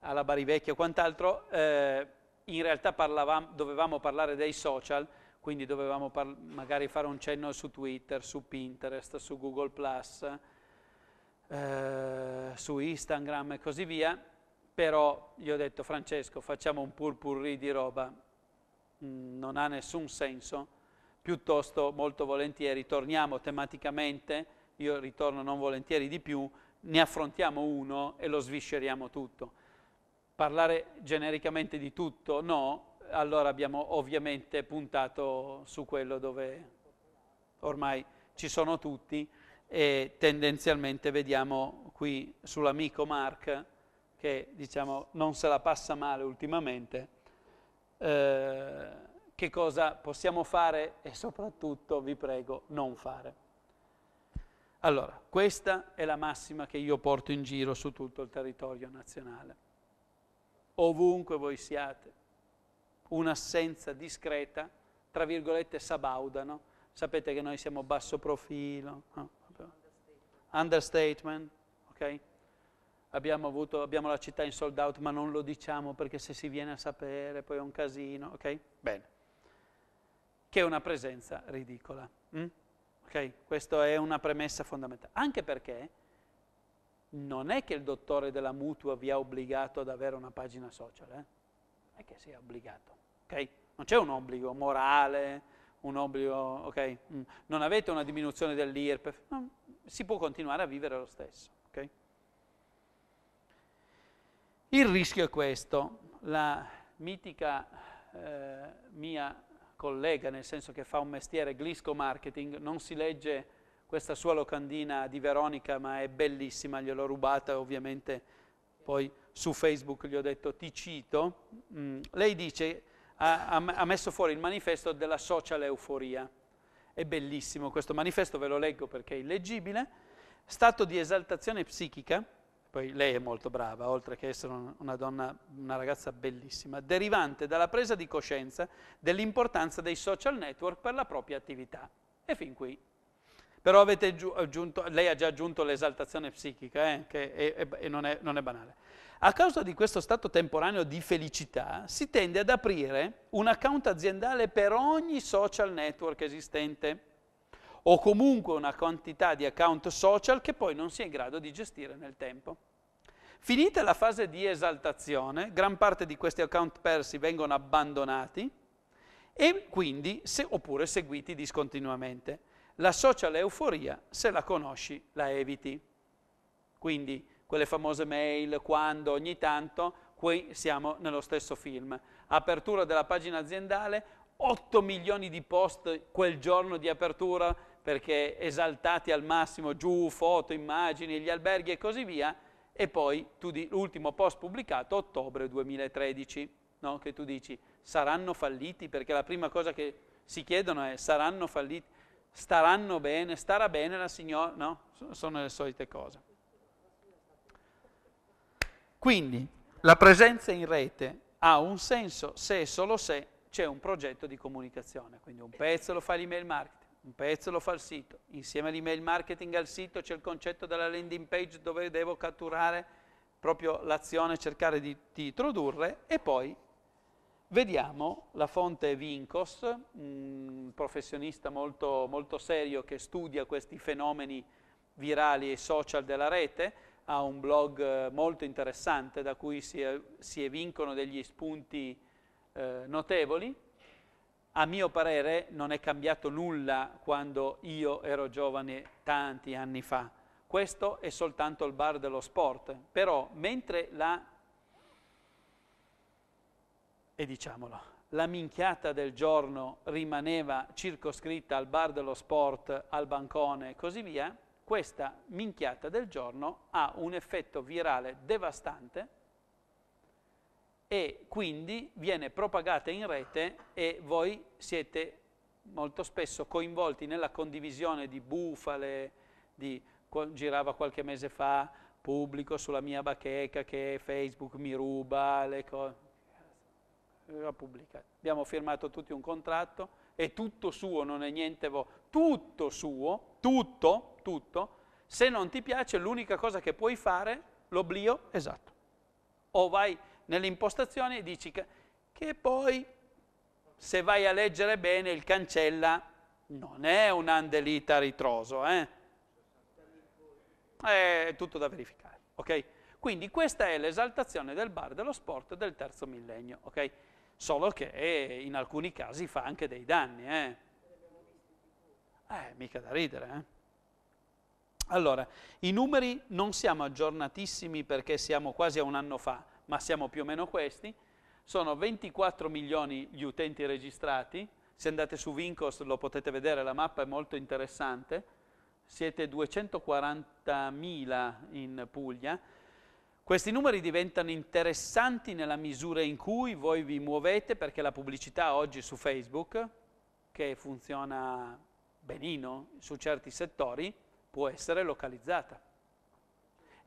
alla Barivecchia o quant'altro, eh, in realtà parlavamo, dovevamo parlare dei social, quindi dovevamo magari fare un cenno su Twitter, su Pinterest, su Google eh, su Instagram e così via, però gli ho detto Francesco facciamo un purpurri di roba, mm, non ha nessun senso, piuttosto molto volentieri torniamo tematicamente, io ritorno non volentieri di più, ne affrontiamo uno e lo svisceriamo tutto. Parlare genericamente di tutto no, allora abbiamo ovviamente puntato su quello dove ormai ci sono tutti e tendenzialmente vediamo qui sull'amico Mark che diciamo non se la passa male ultimamente, eh, che cosa possiamo fare e soprattutto vi prego non fare. Allora, questa è la massima che io porto in giro su tutto il territorio nazionale. Ovunque voi siate, un'assenza discreta, tra virgolette sabauda, no? Sapete che noi siamo basso profilo, no? understatement, ok? Abbiamo, avuto, abbiamo la città in sold out, ma non lo diciamo perché se si viene a sapere poi è un casino, ok? Bene. Che è una presenza ridicola. Mm? Ok? Questa è una premessa fondamentale. Anche perché non è che il dottore della mutua vi ha obbligato ad avere una pagina social, eh? Non è che sia obbligato. Okay? Non c'è un obbligo morale, un obbligo, okay? Mm. Non avete una diminuzione dell'IRPEF, no, si può continuare a vivere lo stesso, okay? Il rischio è questo, la mitica eh, mia collega, nel senso che fa un mestiere glisco marketing, non si legge questa sua locandina di Veronica, ma è bellissima, gliel'ho rubata ovviamente poi su Facebook gli ho detto ti cito, mm, lei dice ha, ha messo fuori il manifesto della social euforia. È bellissimo questo manifesto, ve lo leggo perché è illeggibile. Stato di esaltazione psichica, poi lei è molto brava, oltre che essere una donna, una ragazza bellissima, derivante dalla presa di coscienza dell'importanza dei social network per la propria attività. E fin qui. Però avete aggiunto, lei ha già aggiunto l'esaltazione psichica, eh, che è, è, non, è, non, è, banale. A causa di questo stato temporaneo di felicità si tende ad aprire un account aziendale per ogni social network esistente o comunque una quantità di account social che poi non si è in grado di gestire nel tempo. Finita la fase di esaltazione, gran parte di questi account persi vengono abbandonati e quindi, se, oppure seguiti discontinuamente. La social euforia, se la conosci, la eviti. Quindi quelle famose mail, quando, ogni tanto, qui siamo nello stesso film. Apertura della pagina aziendale, 8 milioni di post quel giorno di apertura, perché esaltati al massimo, giù, foto, immagini, gli alberghi e così via, e poi di, l'ultimo post pubblicato, ottobre 2013, no? che tu dici, saranno falliti? Perché la prima cosa che si chiedono è, saranno falliti? Staranno bene? Starà bene la signora? No? Sono le solite cose. Quindi la presenza in rete ha un senso se e solo se c'è un progetto di comunicazione, quindi un pezzo lo fa l'email marketing, un pezzo lo fa il sito, insieme all'email marketing al sito c'è il concetto della landing page dove devo catturare proprio l'azione, cercare di, di tradurre e poi vediamo la fonte Vincos, un professionista molto, molto serio che studia questi fenomeni virali e social della rete, ha un blog eh, molto interessante da cui si, si evincono degli spunti eh, notevoli. A mio parere non è cambiato nulla quando io ero giovane tanti anni fa. Questo è soltanto il bar dello sport. Però mentre la, e diciamolo, la minchiata del giorno rimaneva circoscritta al bar dello sport, al bancone e così via, questa minchiata del giorno ha un effetto virale devastante e quindi viene propagata in rete e voi siete molto spesso coinvolti nella condivisione di bufale, di, girava qualche mese fa pubblico sulla mia bacheca che Facebook mi ruba le cose. Abbiamo firmato tutti un contratto, è tutto suo, non è niente tutto suo, tutto, tutto, se non ti piace l'unica cosa che puoi fare, l'oblio, esatto. O vai nelle impostazioni e dici che, che poi, se vai a leggere bene, il cancella non è un andelita ritroso, eh? è tutto da verificare. ok? Quindi questa è l'esaltazione del bar dello sport del terzo millennio, ok? solo che in alcuni casi fa anche dei danni. Eh? Eh, mica da ridere, eh? Allora, i numeri non siamo aggiornatissimi perché siamo quasi a un anno fa, ma siamo più o meno questi. Sono 24 milioni gli utenti registrati. Se andate su Vincos lo potete vedere, la mappa è molto interessante. Siete 240.000 in Puglia. Questi numeri diventano interessanti nella misura in cui voi vi muovete perché la pubblicità oggi su Facebook, che funziona benino su certi settori, può essere localizzata.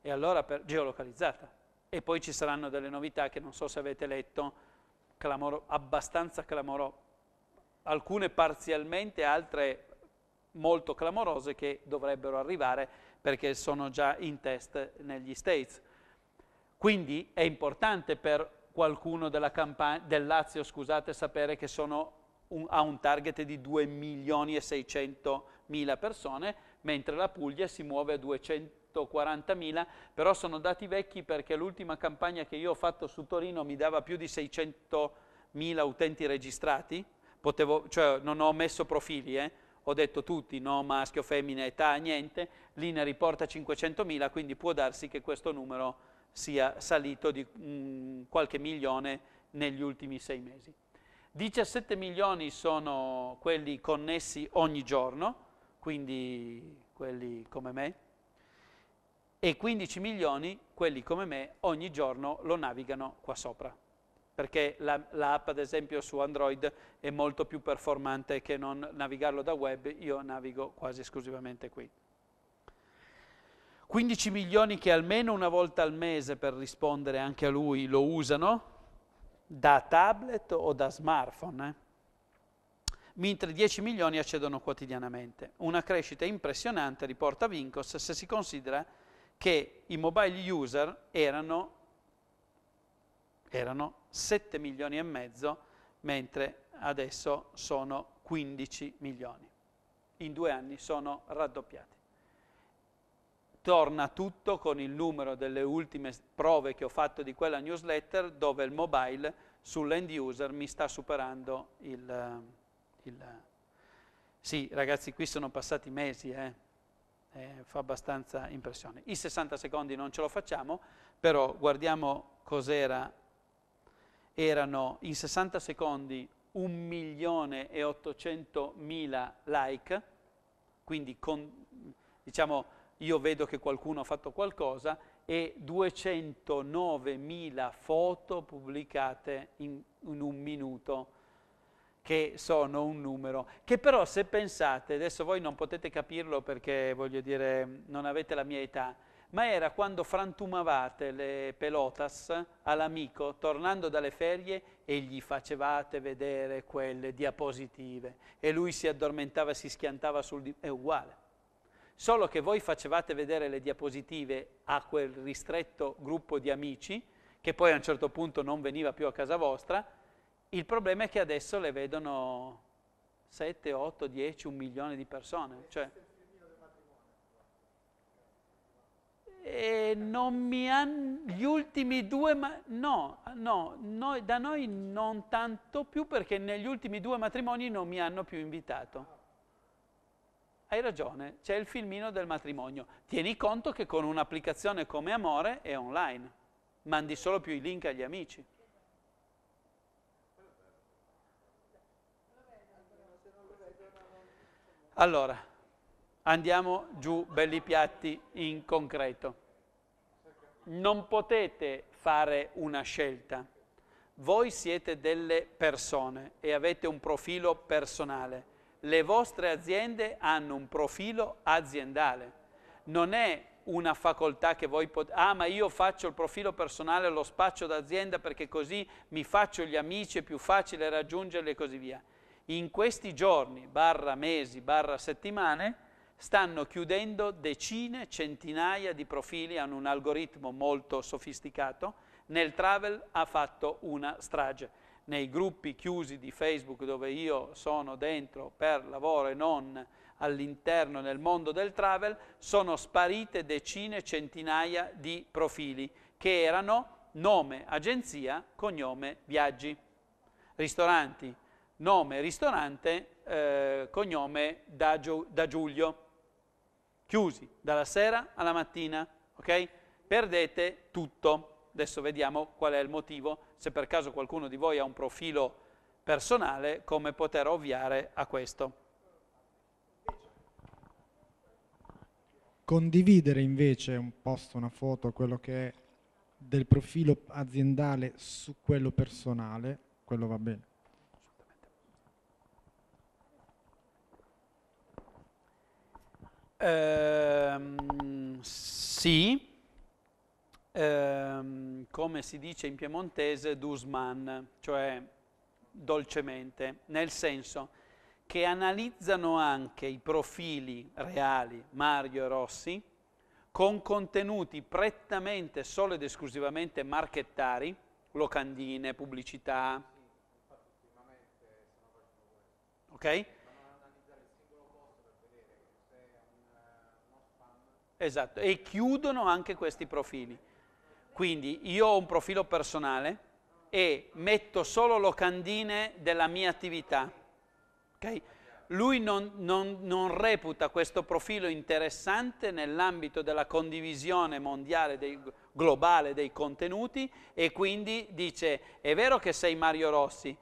E allora per geolocalizzata. E poi ci saranno delle novità che non so se avete letto, clamoro, abbastanza clamorose, alcune parzialmente, altre molto clamorose che dovrebbero arrivare perché sono già in test negli States. Quindi è importante per qualcuno della campagna, del Lazio scusate, sapere che sono un, ha un target di 2 milioni e 600 mila persone, mentre la Puglia si muove a 240 mila, però sono dati vecchi perché l'ultima campagna che io ho fatto su Torino mi dava più di 600 mila utenti registrati, Potevo, cioè non ho messo profili, eh? ho detto tutti, no maschio, femmina, età, niente, lì ne riporta mila, quindi può darsi che questo numero sia salito di mh, mm, qualche milione negli ultimi sei mesi. 17 milioni sono quelli connessi ogni giorno, quindi quelli come me, e 15 milioni quelli come me ogni giorno lo navigano qua sopra, perché l'app la ad esempio su Android è molto più performante che non navigarlo da web, io navigo quasi esclusivamente qui. 15 milioni che almeno una volta al mese per rispondere anche a lui lo usano, da tablet o da smartphone, eh? mentre 10 milioni accedono quotidianamente. Una crescita impressionante, riporta Vincos, se si considera che i mobile user erano, erano 7 milioni e mezzo, mentre adesso sono 15 milioni. In due anni sono raddoppiati torna tutto con il numero delle ultime prove che ho fatto di quella newsletter dove il mobile sull'end user mi sta superando il, il... Sì, ragazzi, qui sono passati mesi, eh? Eh, fa abbastanza impressione. I 60 secondi non ce lo facciamo, però guardiamo cos'era. Erano in 60 secondi 1 milione e 800 mila like, quindi con, diciamo io vedo che qualcuno ha fatto qualcosa e 209.000 foto pubblicate in, in un minuto che sono un numero, che però se pensate, adesso voi non potete capirlo perché voglio dire non avete la mia età, ma era quando frantumavate le pelotas all'amico tornando dalle ferie e gli facevate vedere quelle diapositive e lui si addormentava e si schiantava sul... Di- è uguale solo che voi facevate vedere le diapositive a quel ristretto gruppo di amici, che poi a un certo punto non veniva più a casa vostra, il problema è che adesso le vedono 7, 8, 10, un milione di persone. Cioè, e non mi hanno gli ultimi due, ma no, no, no, da noi non tanto più perché negli ultimi due matrimoni non mi hanno più invitato hai ragione, c'è il filmino del matrimonio. Tieni conto che con un'applicazione come Amore è online, mandi solo più i link agli amici. Allora, andiamo giù belli piatti in concreto. Non potete fare una scelta. Voi siete delle persone e avete un profilo personale le vostre aziende hanno un profilo aziendale. Non è una facoltà che voi potete, ah ma io faccio il profilo personale, lo spaccio d'azienda perché così mi faccio gli amici, è più facile raggiungerli e così via. In questi giorni, barra mesi, barra settimane, stanno chiudendo decine, centinaia di profili, hanno un algoritmo molto sofisticato, nel travel ha fatto una strage nei gruppi chiusi di Facebook dove io sono dentro per lavoro e non all'interno nel mondo del travel, sono sparite decine, centinaia di profili che erano nome agenzia, cognome viaggi, ristoranti, nome ristorante, eh, cognome da, da, Giulio, chiusi dalla sera alla mattina, ok? Perdete tutto. Adesso vediamo qual è il motivo se per caso qualcuno di voi ha un profilo personale, come poter ovviare a questo. Condividere invece un post, una foto, quello che è del profilo aziendale su quello personale, quello va bene. Ehm, sì, ehm, come si dice in piemontese, dusman, cioè dolcemente, nel senso che analizzano anche i profili reali Mario e Rossi con contenuti prettamente, solo ed esclusivamente marchettari, locandine, pubblicità. Ok? Esatto, e chiudono anche questi profili. Quindi io ho un profilo personale e metto solo locandine della mia attività. Okay? Lui non, non, non reputa questo profilo interessante nell'ambito della condivisione mondiale dei, globale dei contenuti e quindi dice è vero che sei Mario Rossi,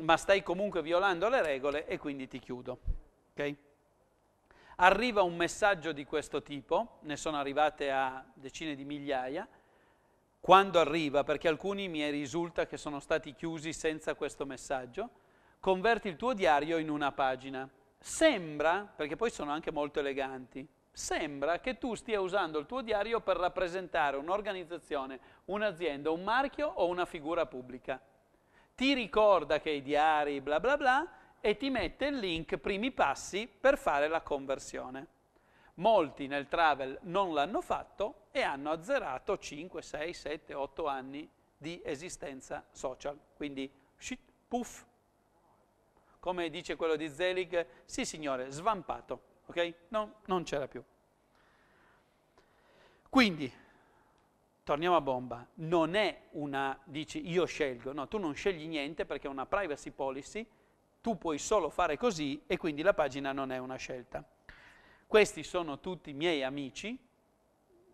ma stai comunque violando le regole e quindi ti chiudo. Okay? Arriva un messaggio di questo tipo, ne sono arrivate a decine di migliaia, quando arriva, perché alcuni mi risulta che sono stati chiusi senza questo messaggio, converti il tuo diario in una pagina. Sembra, perché poi sono anche molto eleganti, sembra che tu stia usando il tuo diario per rappresentare un'organizzazione, un'azienda, un marchio o una figura pubblica. Ti ricorda che i diari, bla bla bla, e ti mette il link primi passi per fare la conversione molti nel travel non l'hanno fatto e hanno azzerato 5, 6, 7, 8 anni di esistenza social. Quindi, shit, puff, come dice quello di Zelig, sì signore, svampato, ok? No, non c'era più. Quindi, torniamo a bomba, non è una, dici io scelgo, no, tu non scegli niente perché è una privacy policy, tu puoi solo fare così e quindi la pagina non è una scelta. Questi sono tutti miei amici,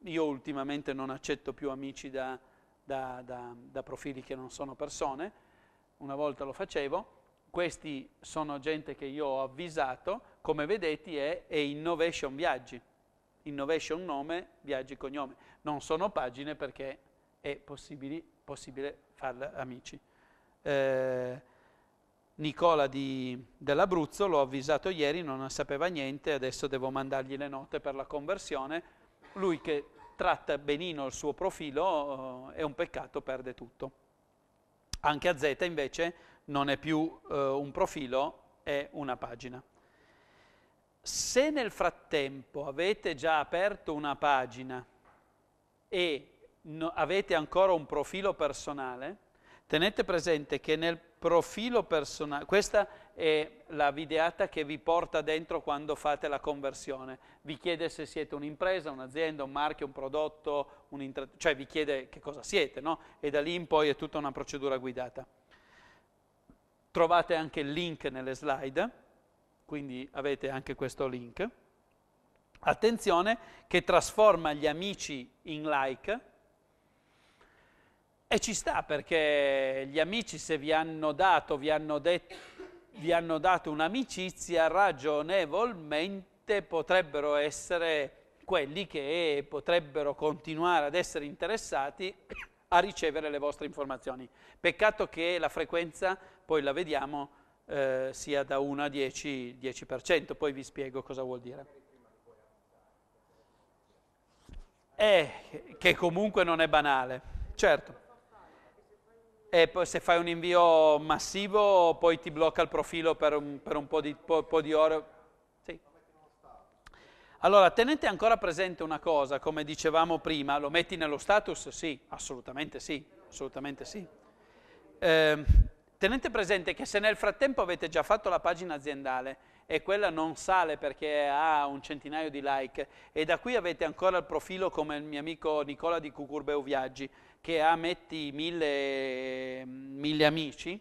io ultimamente non accetto più amici da, da, da, da profili che non sono persone, una volta lo facevo, questi sono gente che io ho avvisato, come vedete è, è Innovation Viaggi, Innovation nome, Viaggi cognome, non sono pagine perché è possibile, possibile farle amici. Eh, Nicola dell'Abruzzo, l'ho avvisato ieri, non sapeva niente, adesso devo mandargli le note per la conversione. Lui che tratta benino il suo profilo eh, è un peccato, perde tutto. Anche a Z invece non è più eh, un profilo, è una pagina. Se nel frattempo avete già aperto una pagina e no, avete ancora un profilo personale, Tenete presente che nel profilo personale, questa è la videata che vi porta dentro quando fate la conversione, vi chiede se siete un'impresa, un'azienda, un marchio, un prodotto, un cioè vi chiede che cosa siete, no? E da lì in poi è tutta una procedura guidata. Trovate anche il link nelle slide, quindi avete anche questo link. Attenzione che trasforma gli amici in like, e ci sta perché gli amici se vi hanno dato, vi hanno, detto, vi hanno dato un'amicizia, ragionevolmente potrebbero essere quelli che potrebbero continuare ad essere interessati a ricevere le vostre informazioni. Peccato che la frequenza, poi la vediamo, eh, sia da 1 a 10, 10%, poi vi spiego cosa vuol dire. Eh, che comunque non è banale, certo e poi se fai un invio massivo poi ti blocca il profilo per un, per un po, di, po, po, di, ore. Sì. Allora, tenete ancora presente una cosa, come dicevamo prima, lo metti nello status? Sì, assolutamente sì, assolutamente sì. Eh, tenete presente che se nel frattempo avete già fatto la pagina aziendale e quella non sale perché ha un centinaio di like e da qui avete ancora il profilo come il mio amico Nicola di Cucurbeo Viaggi che ha, metti, mille, mille amici,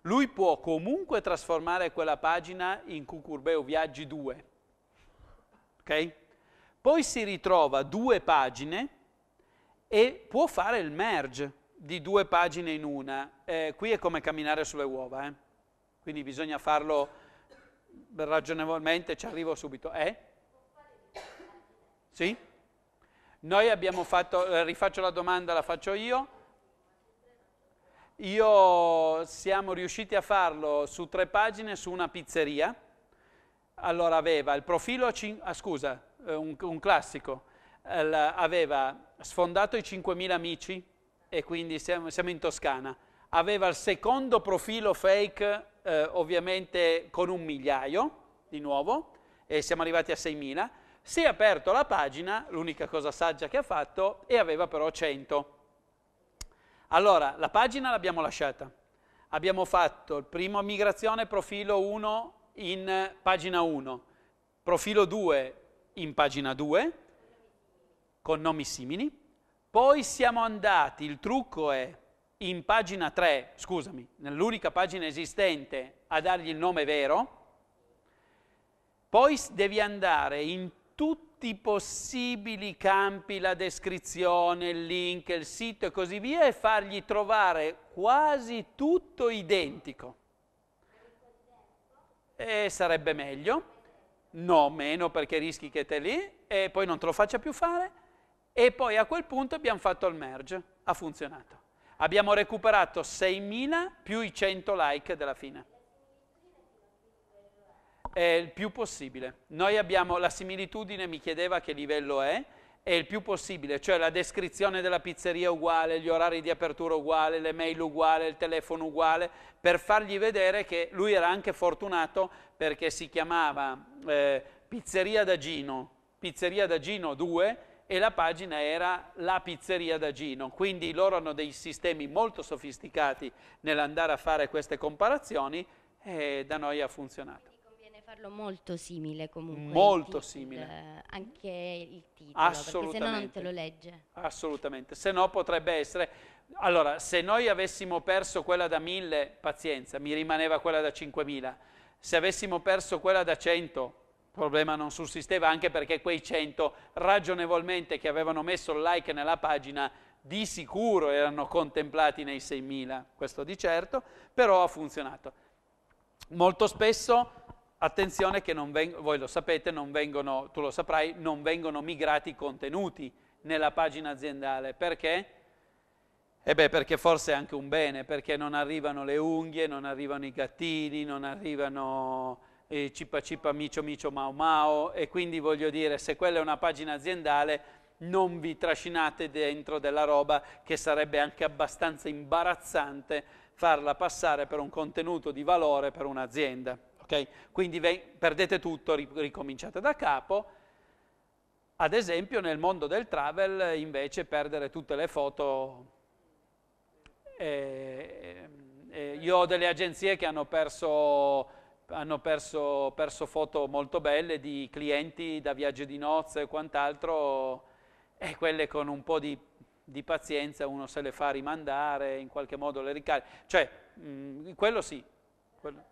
lui può comunque trasformare quella pagina in Cucurbeo Viaggi 2. Ok? Poi si ritrova due pagine e può fare il merge di due pagine in una. Eh, qui è come camminare sulle uova, eh? quindi bisogna farlo ragionevolmente, ci arrivo subito. Eh? Sì? Noi abbiamo fatto, eh, rifaccio la domanda, la faccio io. Io siamo riusciti a farlo su tre pagine su una pizzeria. Allora aveva il profilo, ah, scusa, eh, un, un classico, aveva sfondato i 5.000 amici e quindi siamo, siamo, in Toscana. Aveva il secondo profilo fake, eh, ovviamente con un migliaio, di nuovo, e siamo arrivati a 6.000 si è aperto la pagina, l'unica cosa saggia che ha fatto, e aveva però 100. Allora, la pagina l'abbiamo lasciata. Abbiamo fatto il primo migrazione profilo 1 in pagina 1, profilo 2 in pagina 2, con nomi simili. Poi siamo andati, il trucco è in pagina 3, scusami, nell'unica pagina esistente a dargli il nome vero, poi devi andare in tutti i possibili campi, la descrizione, il link, il sito e così via e fargli trovare quasi tutto identico. E sarebbe meglio, no meno perché rischi che te lì e poi non te lo faccia più fare e poi a quel punto abbiamo fatto il merge, ha funzionato. Abbiamo recuperato 6.000 più i 100 like della fine è il più possibile. Noi abbiamo la similitudine, mi chiedeva che livello è, è il più possibile, cioè la descrizione della pizzeria uguale, gli orari di apertura uguale, le mail uguale, il telefono uguale, per fargli vedere che lui era anche fortunato perché si chiamava eh, Pizzeria da Gino, Pizzeria da Gino 2 e la pagina era La Pizzeria da Gino, quindi loro hanno dei sistemi molto sofisticati nell'andare a fare queste comparazioni e da noi ha funzionato farlo molto simile comunque. Molto titolo, simile. Eh, anche il titolo, Assolutamente. perché se no non te lo legge. Assolutamente, se no potrebbe essere... Allora, se noi avessimo perso quella da 1000, pazienza, mi rimaneva quella da 5000. Se avessimo perso quella da 100, problema non sussisteva, anche perché quei 100 ragionevolmente che avevano messo il like nella pagina di sicuro erano contemplati nei 6.000, questo di certo, però ha funzionato. Molto spesso Attenzione che non veng- voi lo sapete, non vengono, tu lo saprai, non vengono migrati i contenuti nella pagina aziendale. Perché? E eh beh, perché forse è anche un bene, perché non arrivano le unghie, non arrivano i gattini, non arrivano eh, cipa cipa micio micio mau mau e quindi voglio dire, se quella è una pagina aziendale, non vi trascinate dentro della roba che sarebbe anche abbastanza imbarazzante farla passare per un contenuto di valore per un'azienda. Okay? Quindi perdete tutto, ricominciate da capo. Ad esempio nel mondo del travel invece perdere tutte le foto. Eh, eh, io ho delle agenzie che hanno perso, hanno perso, perso foto molto belle di clienti da viaggio di nozze e quant'altro e quelle con un po' di di pazienza uno se le fa rimandare, in qualche modo le ricarica. Cioè, mh, mm, quello sì. Quello.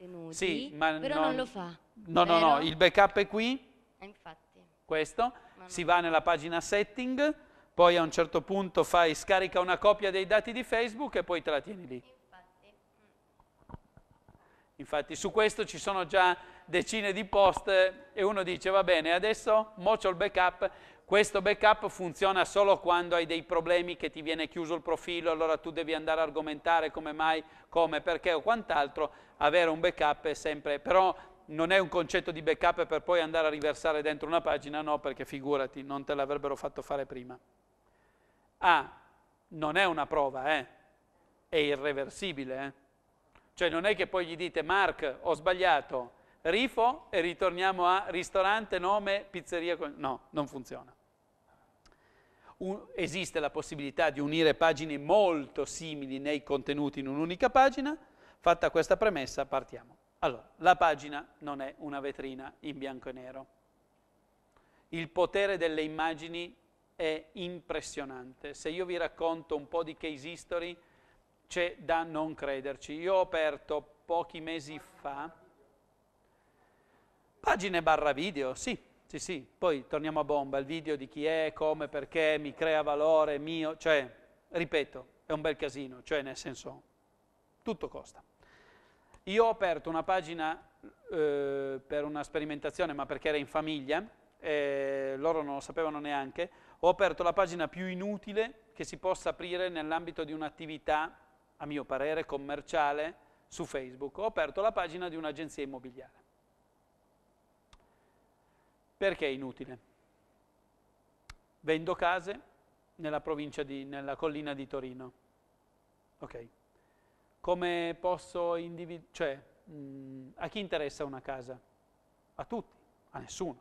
contenuti, sì, ma però non, non lo fa. No, vero? no, no, il backup è qui. Eh, infatti. Questo. Ma si va nella pagina setting, poi a un certo punto fai, scarica una copia dei dati di Facebook e poi te la tieni lì. Infatti. Mm. Infatti su questo ci sono già decine di post e uno dice va bene, adesso mo c'ho il backup questo backup funziona solo quando hai dei problemi che ti viene chiuso il profilo, allora tu devi andare a argomentare come mai, come, perché o quant'altro. Avere un backup è sempre... però non è un concetto di backup per poi andare a riversare dentro una pagina, no, perché figurati, non te l'avrebbero fatto fare prima. Ah, non è una prova, eh? è irreversibile. Eh? Cioè non è che poi gli dite, Mark, ho sbagliato, rifo e ritorniamo a ristorante, nome, pizzeria, no, non funziona un, esiste la possibilità di unire pagine molto simili nei contenuti in un'unica pagina. Fatta questa premessa, partiamo. Allora, la pagina non è una vetrina in bianco e nero. Il potere delle immagini è impressionante. Se io vi racconto un po' di case history, c'è da non crederci. Io ho aperto pochi mesi fa pagine barra video, sì, sì, sì, poi torniamo a bomba, il video di chi è, come, perché, mi crea valore, mio, cioè, ripeto, è un bel casino, cioè nel senso, tutto costa. Io ho aperto una pagina eh, per una sperimentazione, ma perché era in famiglia, eh, loro non lo sapevano neanche, ho aperto la pagina più inutile che si possa aprire nell'ambito di un'attività, a mio parere, commerciale su Facebook. Ho aperto la pagina di un'agenzia immobiliare. Perché è inutile? Vendo case nella, provincia di, nella collina di Torino. Ok. Come posso individuare, cioè, mh, mm, a chi interessa una casa? A tutti, a nessuno,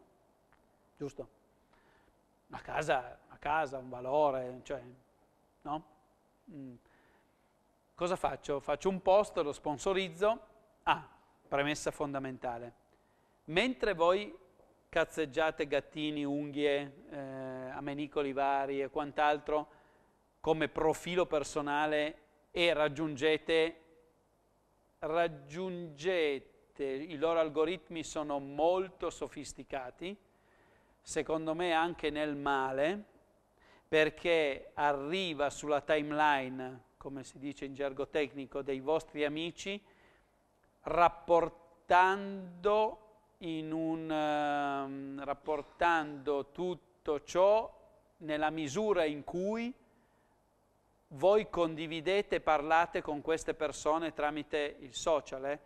giusto? Una casa, una casa, un valore, cioè, no? Mm. Cosa faccio? Faccio un post, lo sponsorizzo. Ah, premessa fondamentale. Mentre voi cazzeggiate, gattini, unghie, eh, amenicoli vari e quant'altro come profilo personale e raggiungete, raggiungete, i loro algoritmi sono molto sofisticati, secondo me anche nel male, perché arriva sulla timeline, come si dice in gergo tecnico, dei vostri amici, rapportando un, um, rapportando tutto ciò nella misura in cui voi condividete e parlate con queste persone tramite il social, eh?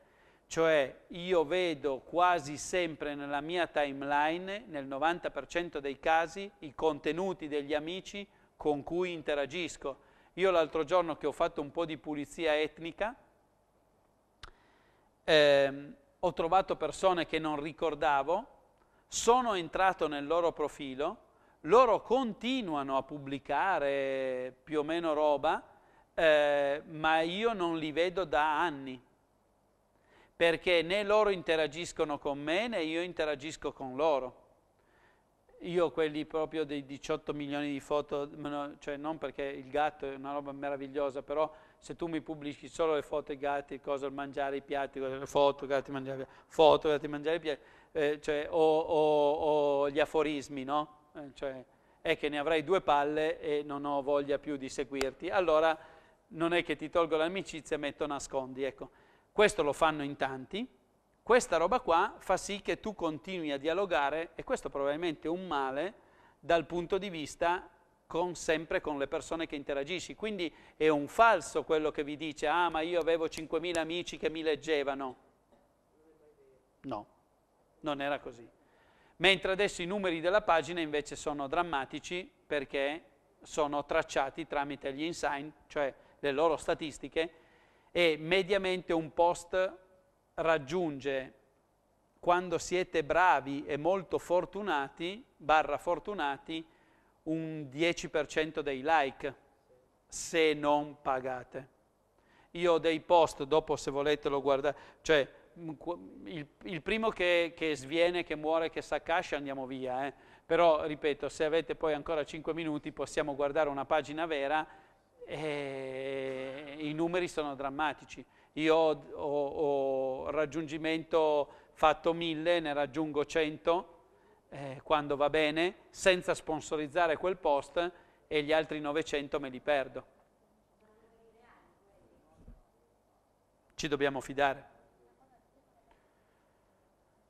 cioè io vedo quasi sempre nella mia timeline, nel 90% dei casi, i contenuti degli amici con cui interagisco. Io l'altro giorno che ho fatto un po' di pulizia etnica, ehm, ho trovato persone che non ricordavo, sono entrato nel loro profilo, loro continuano a pubblicare più o meno roba, eh, ma io non li vedo da anni, perché né loro interagiscono con me né io interagisco con loro. Io quelli proprio dei 18 milioni di foto, cioè non perché il gatto è una roba meravigliosa, però se tu mi pubblichi solo le foto dei gatti, cosa mangiare i piatti, foto, gatti, mangiare, foto, gatti, mangiare i piatti, eh, cioè, o, o, o, gli aforismi, no? Eh, cioè, è che ne avrai due palle e non ho voglia più di seguirti, allora non è che ti tolgo l'amicizia, e metto nascondi, ecco. Questo lo fanno in tanti, questa roba qua fa sì che tu continui a dialogare, e questo probabilmente è un male dal punto di vista con, sempre con le persone che interagisci. Quindi è un falso quello che vi dice, ah ma io avevo 5.000 amici che mi leggevano. No, non era così. Mentre adesso i numeri della pagina invece sono drammatici perché sono tracciati tramite gli insign, cioè le loro statistiche, e mediamente un post raggiunge, quando siete bravi e molto fortunati, barra fortunati, un 10% dei like se non pagate. Io ho dei post, dopo se volete lo guardate, cioè mm, il, il primo che, che, sviene, che muore, che saccascia andiamo via, eh. però ripeto, se avete poi ancora 5 minuti possiamo guardare una pagina vera e i numeri sono drammatici. Io ho, ho, ho raggiungimento fatto 1000, ne raggiungo 100, eh, quando va bene, senza sponsorizzare quel post e gli altri 900 me li perdo. Ci dobbiamo fidare.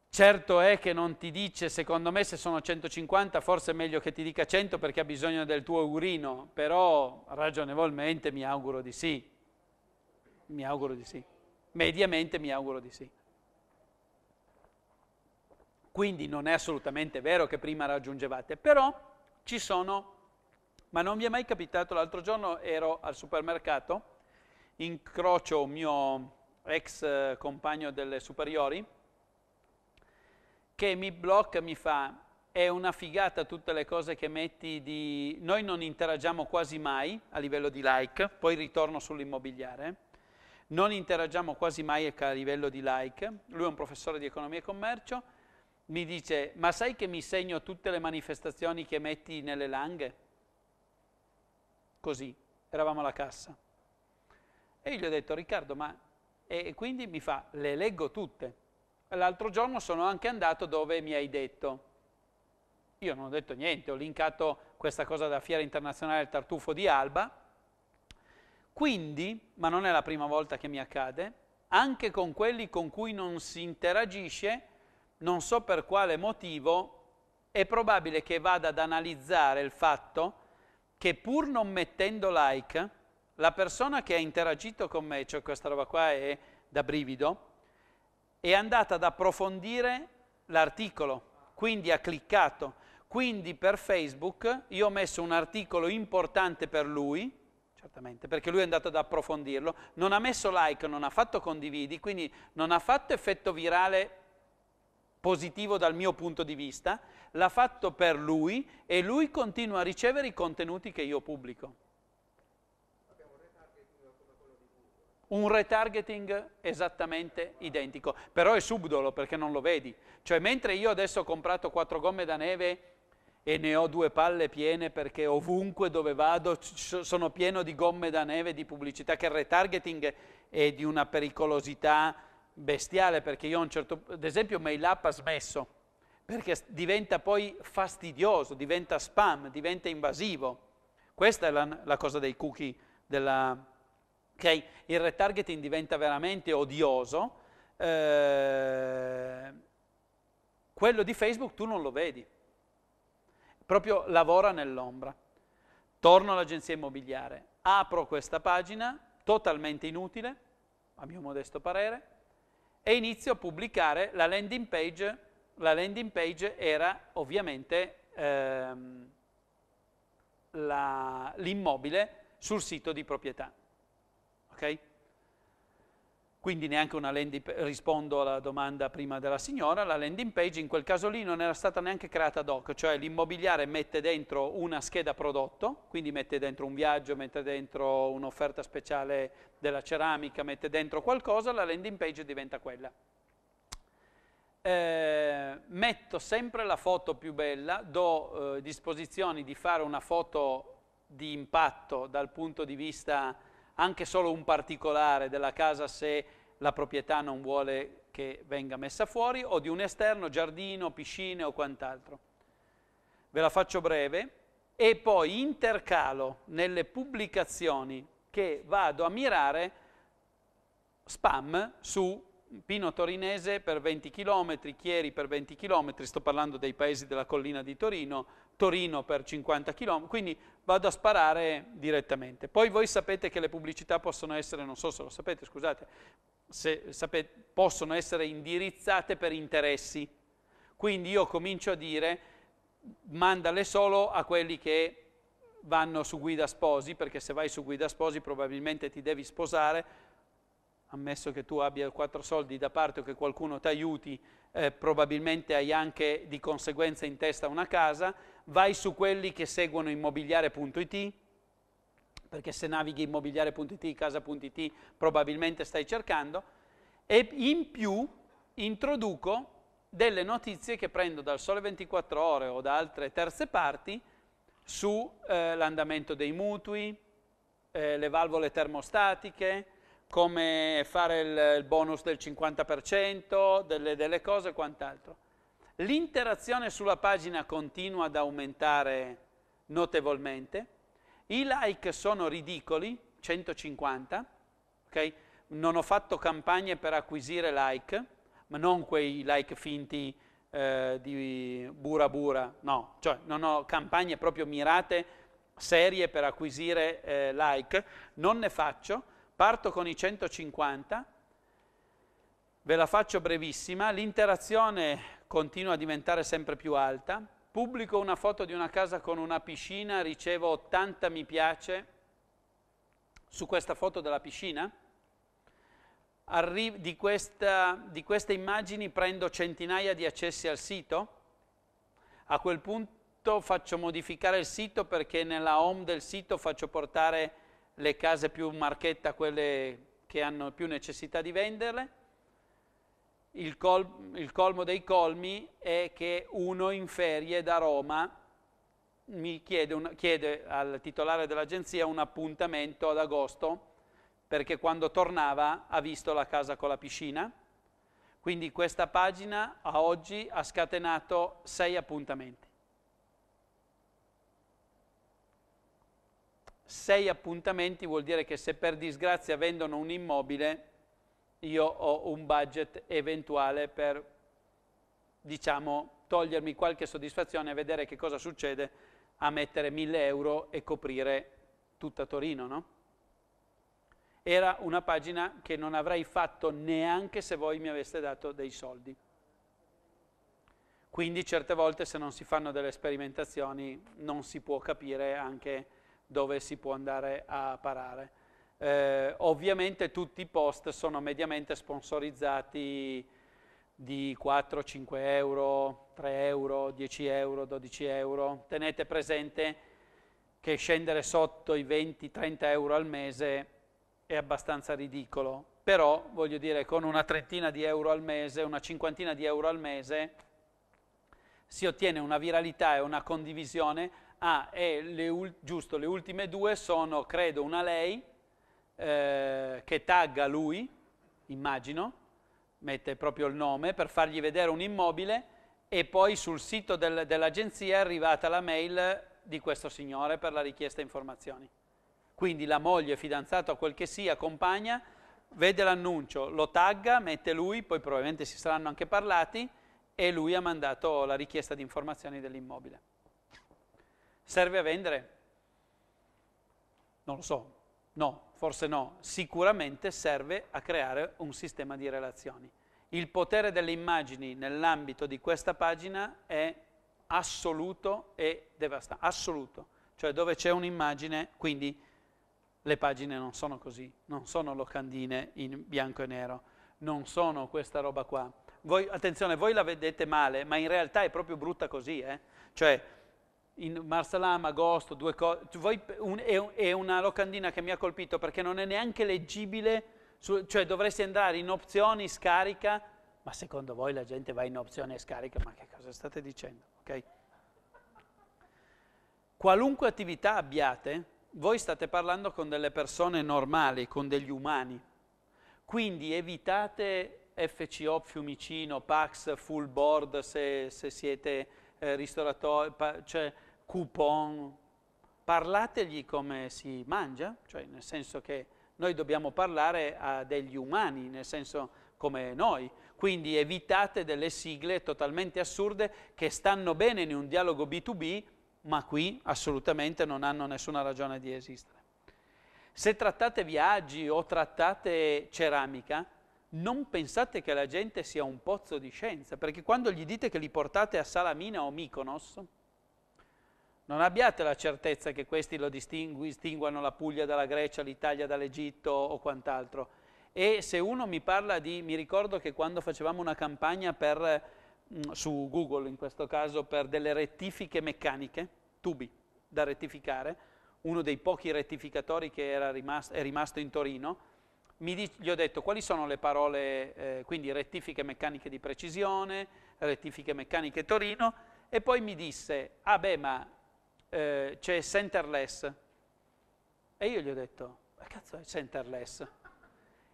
Certo è che non ti dice, secondo me se sono 150 forse è meglio che ti dica 100 perché ha bisogno del tuo urino, però ragionevolmente mi auguro di sì, mi auguro di sì, mediamente mi auguro di sì. Quindi non è assolutamente vero che prima raggiungevate, però ci sono, ma non vi è mai capitato, l'altro giorno ero al supermercato, incrocio un mio ex eh, compagno delle superiori, che mi blocca, mi fa, è una figata tutte le cose che metti di... Noi non interagiamo quasi mai a livello di like, poi ritorno sull'immobiliare, non interagiamo quasi mai a livello di like, lui è un professore di economia e commercio, mi dice, ma sai che mi segno tutte le manifestazioni che metti nelle langhe? Così, eravamo alla cassa. E io gli ho detto, Riccardo, ma... E quindi mi fa, le leggo tutte. L'altro giorno sono anche andato dove mi hai detto. Io non ho detto niente, ho linkato questa cosa da Fiera Internazionale del Tartufo di Alba. Quindi, ma non è la prima volta che mi accade, anche con quelli con cui non si interagisce, non so per quale motivo, è probabile che vada ad analizzare il fatto che pur non mettendo like, la persona che ha interagito con me, cioè questa roba qua è da brivido, è andata ad approfondire l'articolo, quindi ha cliccato. Quindi per Facebook io ho messo un articolo importante per lui, certamente, perché lui è andato ad approfondirlo, non ha messo like, non ha fatto condividi, quindi non ha fatto effetto virale positivo dal mio punto di vista, l'ha fatto per lui e lui continua a ricevere i contenuti che io pubblico. Un retargeting esattamente identico, però è subdolo perché non lo vedi. Cioè mentre io adesso ho comprato quattro gomme da neve e ne ho due palle piene perché ovunque dove vado sono pieno di gomme da neve di pubblicità, che il retargeting è di una pericolosità bestiale perché io a un certo punto, ad esempio MailUp ha smesso, perché diventa poi fastidioso, diventa spam, diventa invasivo. Questa è la, la cosa dei cookie, della, okay? il retargeting diventa veramente odioso. Eh, quello di Facebook tu non lo vedi, proprio lavora nell'ombra. Torno all'agenzia immobiliare, apro questa pagina, totalmente inutile, a mio modesto parere, e inizio a pubblicare la landing page. La landing page era ovviamente ehm, l'immobile sul sito di proprietà. Okay? quindi neanche una landing page, rispondo alla domanda prima della signora, la landing page in quel caso lì non era stata neanche creata ad hoc, cioè l'immobiliare mette dentro una scheda prodotto, quindi mette dentro un viaggio, mette dentro un'offerta speciale della ceramica, mette dentro qualcosa, la landing page diventa quella. Eh, metto sempre la foto più bella, do eh, disposizioni di fare una foto di impatto dal punto di vista anche solo un particolare della casa se la proprietà non vuole che venga messa fuori, o di un esterno, giardino, piscine o quant'altro. Ve la faccio breve e poi intercalo nelle pubblicazioni che vado a mirare spam su Pino Torinese per 20 km, Chieri per 20 km, sto parlando dei paesi della collina di Torino, Torino per 50 km, quindi vado a sparare direttamente. Poi voi sapete che le pubblicità possono essere, non so se lo sapete, scusate, se, sapete, possono essere indirizzate per interessi. Quindi io comincio a dire mandale solo a quelli che vanno su guida sposi, perché se vai su guida sposi probabilmente ti devi sposare, ammesso che tu abbia quattro soldi da parte o che qualcuno ti aiuti, eh, probabilmente hai anche di conseguenza in testa una casa vai su quelli che seguono immobiliare.it, perché se navighi immobiliare.it, casa.it, probabilmente stai cercando, e in più introduco delle notizie che prendo dal Sole 24 Ore o da altre terze parti sull'andamento eh, dei mutui, eh, le valvole termostatiche, come fare il, il bonus del 50%, delle, delle cose e quant'altro. L'interazione sulla pagina continua ad aumentare notevolmente, i like sono ridicoli, 150, ok? Non ho fatto campagne per acquisire like, ma non quei like finti eh, di bura bura, no, cioè non ho campagne proprio mirate, serie per acquisire eh, like, non ne faccio, parto con i 150, ve la faccio brevissima, l'interazione continua a diventare sempre più alta. Pubblico una foto di una casa con una piscina, ricevo 80 mi piace su questa foto della piscina. Arri- di, questa, di queste immagini prendo centinaia di accessi al sito. A quel punto faccio modificare il sito perché nella home del sito faccio portare le case più marchetta, quelle che hanno più necessità di venderle il, col, il colmo dei colmi è che uno in ferie da Roma mi chiede, un, chiede, al titolare dell'agenzia un appuntamento ad agosto perché quando tornava ha visto la casa con la piscina. Quindi questa pagina a oggi ha scatenato sei appuntamenti. Sei appuntamenti vuol dire che se per disgrazia vendono un immobile io ho un budget eventuale per, diciamo, togliermi qualche soddisfazione e vedere che cosa succede a mettere 1000 euro e coprire tutta Torino, no? Era una pagina che non avrei fatto neanche se voi mi aveste dato dei soldi. Quindi certe volte se non si fanno delle sperimentazioni non si può capire anche dove si può andare a parare. Eh, ovviamente tutti i post sono mediamente sponsorizzati di 4, 5 euro, 3 euro, 10 euro, 12 euro. Tenete presente che scendere sotto i 20, 30 euro al mese è abbastanza ridicolo, però voglio dire con una trentina di euro al mese, una cinquantina di euro al mese si ottiene una viralità e una condivisione. Ah, e le giusto, le ultime due sono, credo, una lei, eh, che tagga lui, immagino, mette proprio il nome, per fargli vedere un immobile e poi sul sito del, dell'agenzia è arrivata la mail di questo signore per la richiesta di informazioni. Quindi la moglie, fidanzato a quel che sia, compagna, vede l'annuncio, lo tagga, mette lui, poi probabilmente si saranno anche parlati e lui ha mandato la richiesta di informazioni dell'immobile. Serve a vendere? Non lo so, no, forse no, sicuramente serve a creare un sistema di relazioni. Il potere delle immagini nell'ambito di questa pagina è assoluto e devastante, assoluto, cioè dove c'è un'immagine, quindi le pagine non sono così, non sono locandine in bianco e nero, non sono questa roba qua. Voi, attenzione, voi la vedete male, ma in realtà è proprio brutta così, eh? cioè in Marsalam, agosto, due cose, è, una locandina che mi ha colpito perché non è neanche leggibile, su, cioè dovresti andare in opzioni, scarica, ma secondo voi la gente va in opzione scarica, ma che cosa state dicendo? Ok? Qualunque attività abbiate, voi state parlando con delle persone normali, con degli umani, quindi evitate FCO, Fiumicino, Pax, Full Board se, se siete eh, ristoratori, cioè coupon, parlategli come si mangia, cioè nel senso che noi dobbiamo parlare a degli umani, nel senso come noi, quindi evitate delle sigle totalmente assurde che stanno bene in un dialogo B2B, ma qui assolutamente non hanno nessuna ragione di esistere. Se trattate viaggi o trattate ceramica, non pensate che la gente sia un pozzo di scienza, perché quando gli dite che li portate a Salamina o Mykonos, non abbiate la certezza che questi lo distinguano la Puglia dalla Grecia, l'Italia dall'Egitto o quant'altro. E se uno mi parla di, mi ricordo che quando facevamo una campagna per, mm, su Google in questo caso, per delle rettifiche meccaniche, tubi da rettificare, uno dei pochi rettificatori che rimasto, è rimasto in Torino, dic- gli ho detto quali sono le parole, eh, quindi rettifiche meccaniche di precisione, rettifiche meccaniche Torino, e poi mi disse, ah beh, ma eh, c'è centerless. E io gli ho detto, ma cazzo è centerless?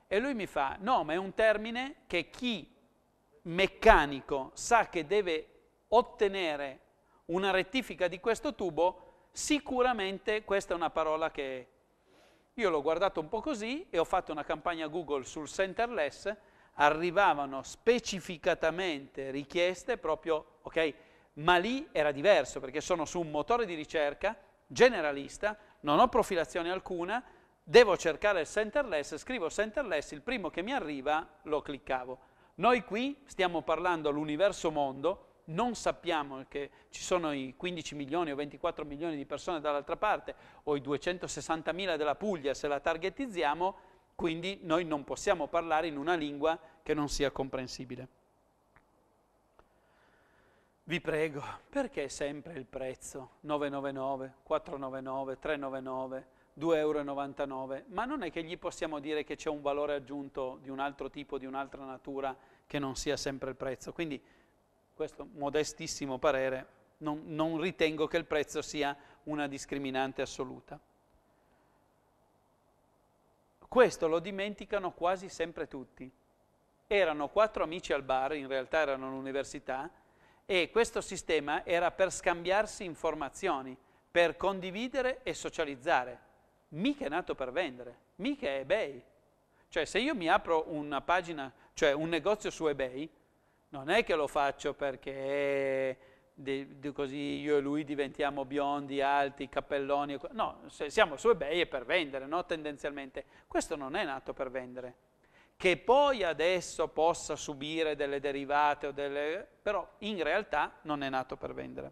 E lui mi fa, no, ma è un termine che chi meccanico sa che deve ottenere una rettifica di questo tubo, sicuramente questa è una parola che io l'ho guardato un po' così e ho fatto una campagna Google sul centerless, arrivavano specificatamente richieste proprio, ok, ma lì era diverso perché sono su un motore di ricerca generalista, non ho profilazione alcuna, devo cercare il centerless, scrivo centerless, il primo che mi arriva lo cliccavo. Noi qui stiamo parlando all'universo mondo, non sappiamo che ci sono i 15 milioni o 24 milioni di persone dall'altra parte o i 260 mila della Puglia se la targetizziamo, quindi noi non possiamo parlare in una lingua che non sia comprensibile. Vi prego, perché sempre il prezzo 999, 499, 399, 2,99 euro? Ma non è che gli possiamo dire che c'è un valore aggiunto di un altro tipo, di un'altra natura, che non sia sempre il prezzo. Quindi questo modestissimo parere, non, non ritengo che il prezzo sia una discriminante assoluta. Questo lo dimenticano quasi sempre tutti. Erano quattro amici al bar, in realtà erano all'università, e questo sistema era per scambiarsi informazioni, per condividere e socializzare. Mica è nato per vendere, mica è eBay. Cioè se io mi apro una pagina, cioè un negozio su eBay, non è che lo faccio perché di, di così io e lui diventiamo biondi, alti, cappelloni, no, siamo su eBay è per vendere, no? tendenzialmente. Questo non è nato per vendere. Che poi adesso possa subire delle derivate, o delle, però in realtà non è nato per vendere.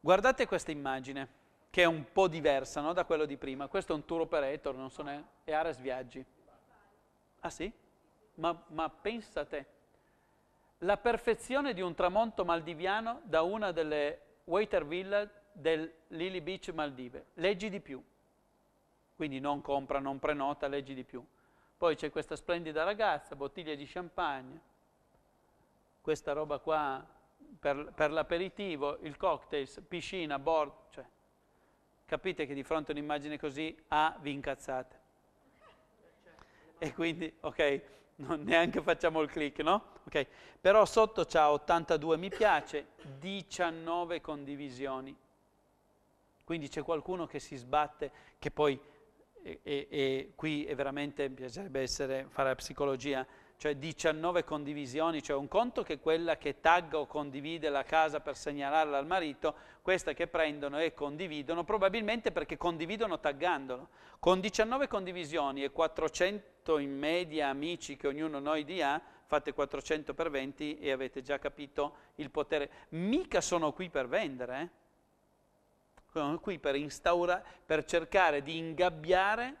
Guardate questa immagine, che è un po' diversa no? da quello di prima. Questo è un tour operator, non so, ne... è Ares Viaggi. Ah sì? ma, ma pensa te, la perfezione di un tramonto maldiviano da una delle waiter villa del Lily Beach Maldive. Leggi di più. Quindi non compra, non prenota, leggi di più. Poi c'è questa splendida ragazza, bottiglia di champagne, questa roba qua per, per l'aperitivo, il cocktail, piscina, board. Cioè, capite che di fronte a un'immagine così A vi incazzate. E quindi, ok, non neanche facciamo il click, no? Ok, però sotto c'ha 82 mi piace, 19 condivisioni. Quindi c'è qualcuno che si sbatte, che poi, e, e, e qui è veramente, mi piacerebbe essere, fare la psicologia, cioè 19 condivisioni, cioè un conto che è quella che tagga o condivide la casa per segnalarla al marito, questa che prendono e condividono, probabilmente perché condividono taggandolo. Con 19 condivisioni e 400 in media amici che ognuno noi di ha, fate 400 per 20 e avete già capito il potere. Mica sono qui per vendere, eh? sono qui per instaurare, per cercare di ingabbiare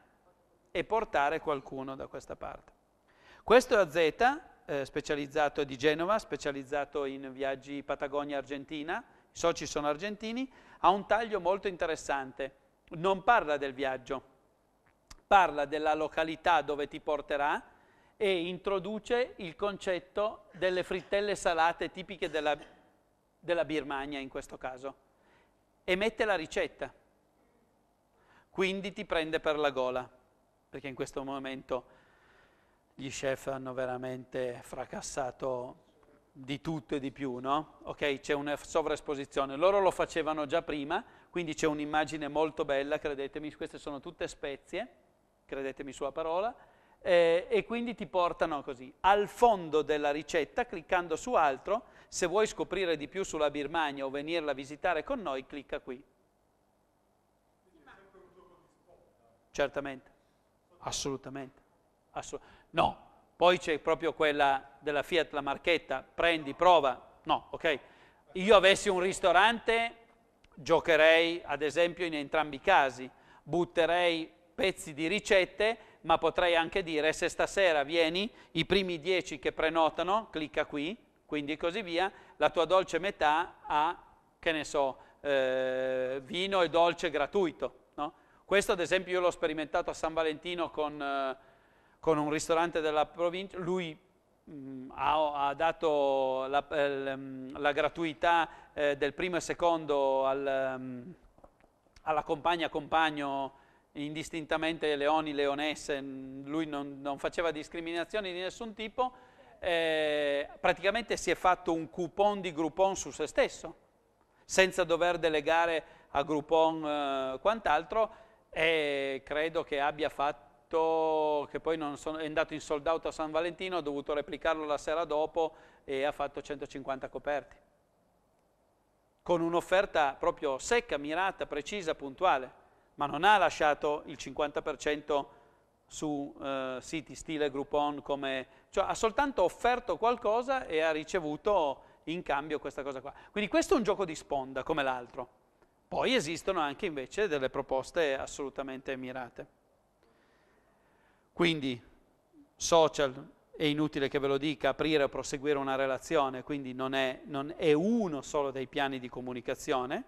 e portare qualcuno da questa parte. Questo è AZ, eh, specializzato di Genova, specializzato in viaggi Patagonia-Argentina, i soci sono argentini, ha un taglio molto interessante, non parla del viaggio, parla della località dove ti porterà e introduce il concetto delle frittelle salate tipiche della, della Birmania in questo caso e mette la ricetta. Quindi ti prende per la gola, perché in questo momento gli chef hanno veramente fracassato di tutto e di più, no? Ok, c'è una sovraesposizione. Loro lo facevano già prima, quindi c'è un'immagine molto bella, credetemi, queste sono tutte spezie, credetemi sulla parola, eh, e quindi ti portano così al fondo della ricetta, cliccando su altro. Se vuoi scoprire di più sulla Birmania o venirla a visitare con noi, clicca qui. Certamente, assolutamente. assolutamente. No. Poi c'è proprio quella della Fiat, la marchetta, prendi, prova. No, ok? Io avessi un ristorante, giocherei ad esempio in entrambi i casi, butterei pezzi di ricette, ma potrei anche dire se stasera vieni, i primi dieci che prenotano, clicca qui, quindi così via, la tua dolce metà ha, che ne so, eh, vino e dolce gratuito. No? Questo ad esempio io l'ho sperimentato a San Valentino con... Eh, con un ristorante della provincia, lui mh, mm, ha, ha, dato la, eh, l, mm, la gratuità eh, del primo e secondo al, mh, mm, alla compagna compagno indistintamente leoni, leonesse, lui non, non faceva discriminazioni di nessun tipo, eh, praticamente si è fatto un coupon di Groupon su se stesso, senza dover delegare a Groupon eh, quant'altro e credo che abbia fatto fatto, che poi sono, è andato in sold out a San Valentino, ho dovuto replicarlo la sera dopo e ha fatto 150 coperti. Con un'offerta proprio secca, mirata, precisa, puntuale, ma non ha lasciato il 50% su eh, siti stile Groupon, come, cioè ha soltanto offerto qualcosa e ha ricevuto in cambio questa cosa qua. Quindi questo è un gioco di sponda come l'altro. Poi esistono anche invece delle proposte assolutamente mirate. Quindi social, è inutile che ve lo dica, aprire o proseguire una relazione, quindi non è, non è uno solo dei piani di comunicazione.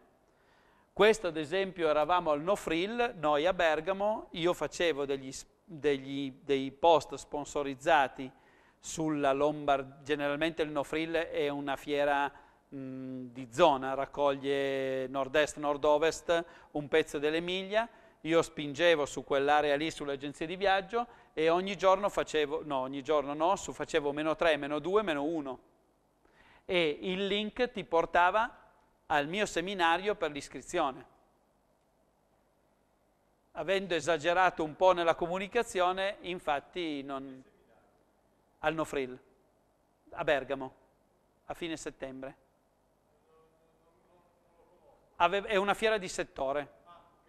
Questo ad esempio eravamo al No Frill, noi a Bergamo, io facevo degli, degli, dei post sponsorizzati sulla Lombard, generalmente il No Frill è una fiera mh, di zona, raccoglie nord-est, nord-ovest, un pezzo dell'Emilia, io spingevo su quell'area lì, sulle agenzie di viaggio e ogni giorno facevo, no, ogni giorno no, su facevo meno 3, meno 2, meno 1. E il link ti portava al mio seminario per l'iscrizione. Avendo esagerato un po' nella comunicazione, infatti non... al Nofril, a Bergamo, a fine settembre. Ave... È una fiera di settore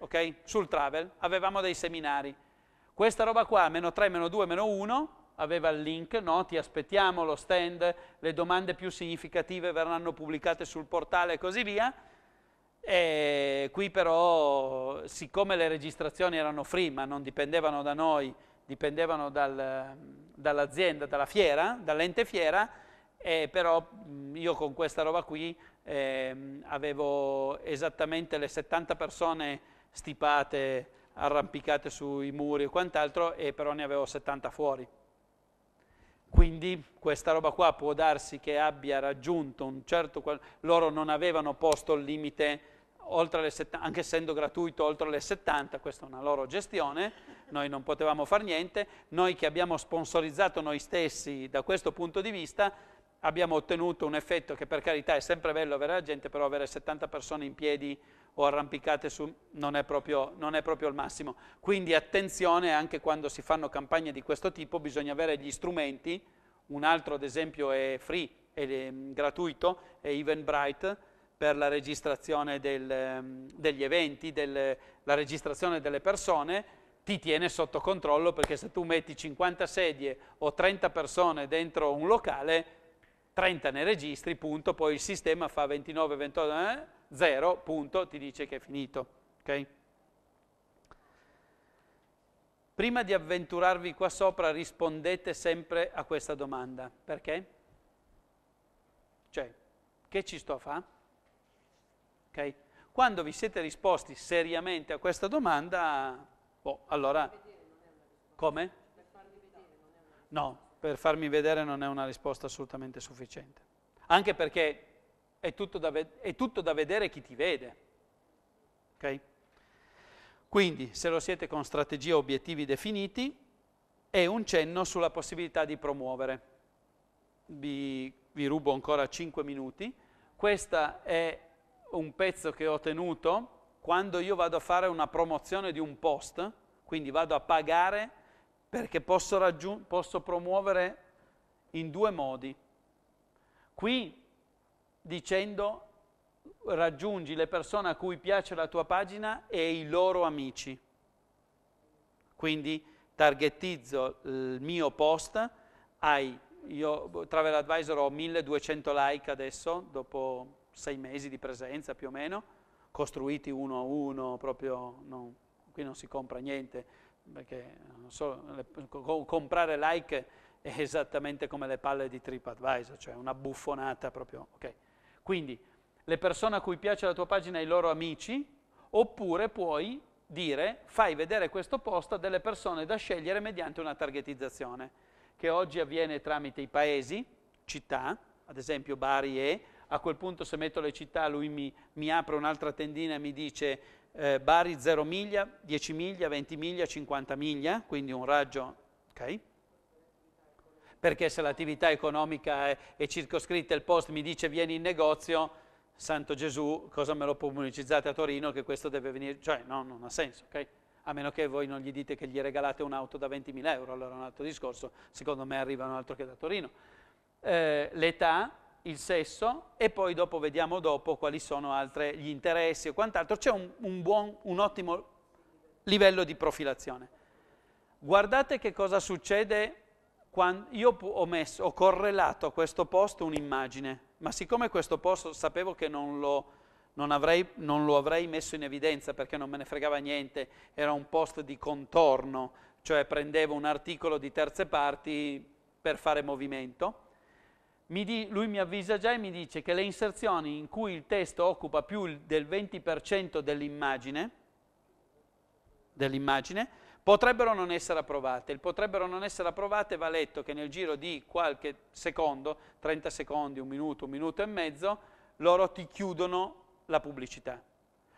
okay? sul travel, avevamo dei seminari. Questa roba qua, meno 3, meno 2, meno 1, aveva il link, no? ti aspettiamo lo stand, le domande più significative verranno pubblicate sul portale e così via. E qui però, siccome le registrazioni erano free, ma non dipendevano da noi, dipendevano dal, dall'azienda, dalla fiera, dall'ente fiera, eh, però io con questa roba qui eh, avevo esattamente le 70 persone stipate, arrampicate sui muri o quant'altro, e però ne avevo 70 fuori. Quindi questa roba qua può darsi che abbia raggiunto un certo... Loro non avevano posto il limite, sett... anche essendo gratuito, oltre le 70, questa è una loro gestione, noi non potevamo fare niente. Noi che abbiamo sponsorizzato noi stessi da questo punto di vista, abbiamo ottenuto un effetto che per carità è sempre bello avere la gente, però avere 70 persone in piedi o arrampicate su non è, proprio, non è, proprio, il massimo. Quindi attenzione anche quando si fanno campagne di questo tipo, bisogna avere gli strumenti, un altro ad esempio è free, è, è ehm, gratuito, è Eventbrite per la registrazione del, ehm, degli eventi, del, la registrazione delle persone, ti tiene sotto controllo perché se tu metti 50 sedie o 30 persone dentro un locale, 30 ne registri, punto, poi il sistema fa 29, 28, eh, 0, punto, ti dice che è finito. Okay? Prima di avventurarvi qua sopra rispondete sempre a questa domanda. Perché? Cioè, che ci sto a fare? Okay? Quando vi siete risposti seriamente a questa domanda, boh, allora... Come? No, per farmi vedere non è una risposta assolutamente sufficiente. Anche perché è tutto da, è tutto da vedere chi ti vede. Okay? Quindi, se lo siete con strategie e obiettivi definiti, è un cenno sulla possibilità di promuovere. Vi, vi rubo ancora 5 minuti. Questo è un pezzo che ho tenuto quando io vado a fare una promozione di un post, quindi vado a pagare perché posso, raggiun- posso promuovere in due modi. Qui dicendo raggiungi le persone a cui piace la tua pagina e i loro amici. Quindi targettizzo il mio post ai io TravelAdvisor ho 1200 like adesso, dopo sei mesi di presenza più o meno, costruiti uno a uno, proprio non, qui non si compra niente, perché so, le, co- comprare like è esattamente come le palle di TripAdvisor, cioè una buffonata proprio. Okay. Quindi le persone a cui piace la tua pagina i loro amici, oppure puoi dire fai vedere questo post a delle persone da scegliere mediante una targetizzazione, che oggi avviene tramite i paesi, città, ad esempio Bari e a quel punto se metto le città lui mi, mi apre un'altra tendina e mi dice eh, Bari 0 miglia, 10 miglia, 20 miglia, 50 miglia, quindi un raggio, ok? perché se l'attività economica è, è circoscritta, il post mi dice vieni in negozio, santo Gesù, cosa me lo pubblicizzate a Torino che questo deve venire? Cioè, no, non ha senso, ok? A meno che voi non gli dite che gli regalate un'auto da 20.000 euro, allora è un altro discorso, secondo me arrivano altro che da Torino. Eh, l'età, il sesso e poi dopo vediamo dopo quali sono altri gli interessi o quant'altro. C'è un, un, buon, un ottimo livello di profilazione. Guardate che cosa succede quando io ho, messo, ho correlato a questo post un'immagine, ma siccome questo post sapevo che non lo, non, avrei, non lo avrei messo in evidenza perché non me ne fregava niente, era un post di contorno, cioè prendevo un articolo di terze parti per fare movimento. Mi di, lui mi avvisa già e mi dice che le inserzioni in cui il testo occupa più del 20% dell'immagine, dell'immagine potrebbero non essere approvate. Il potrebbero non essere approvate va letto che nel giro di qualche secondo, 30 secondi, un minuto, un minuto e mezzo, loro ti chiudono la pubblicità.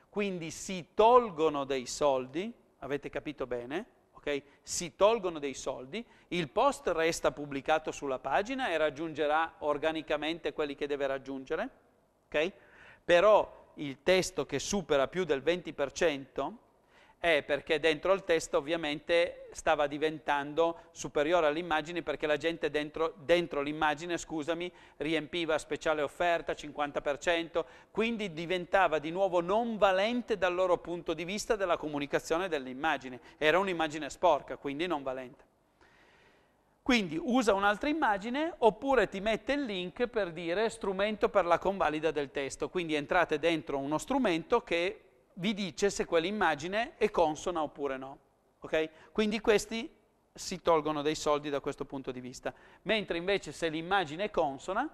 Quindi si tolgono dei soldi, avete capito bene, okay? si tolgono dei soldi, il post resta pubblicato sulla pagina e raggiungerà organicamente quelli che deve raggiungere, okay? però il testo che supera più del 20%, è perché dentro il testo ovviamente stava diventando superiore all'immagine perché la gente dentro, dentro l'immagine, scusami, riempiva speciale offerta, 50%, quindi diventava di nuovo non valente dal loro punto di vista della comunicazione dell'immagine. Era un'immagine sporca, quindi non valente. Quindi usa un'altra immagine oppure ti mette il link per dire strumento per la convalida del testo, quindi entrate dentro uno strumento che vi dice se quell'immagine è consona oppure no. Okay? Quindi questi si tolgono dei soldi da questo punto di vista. Mentre invece se l'immagine è consona,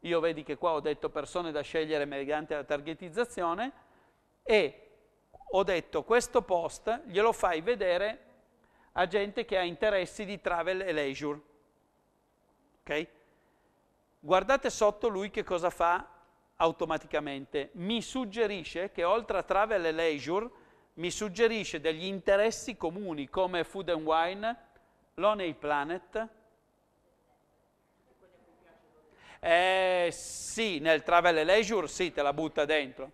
io vedi che qua ho detto persone da scegliere mediante la targetizzazione e ho detto questo post glielo fai vedere a gente che ha interessi di travel e leisure. Okay? Guardate sotto lui che cosa fa automaticamente, mi suggerisce che oltre a travel e leisure, mi suggerisce degli interessi comuni come food and wine, Lonely Planet. Eh, sì, nel travel e leisure sì, te la butta dentro.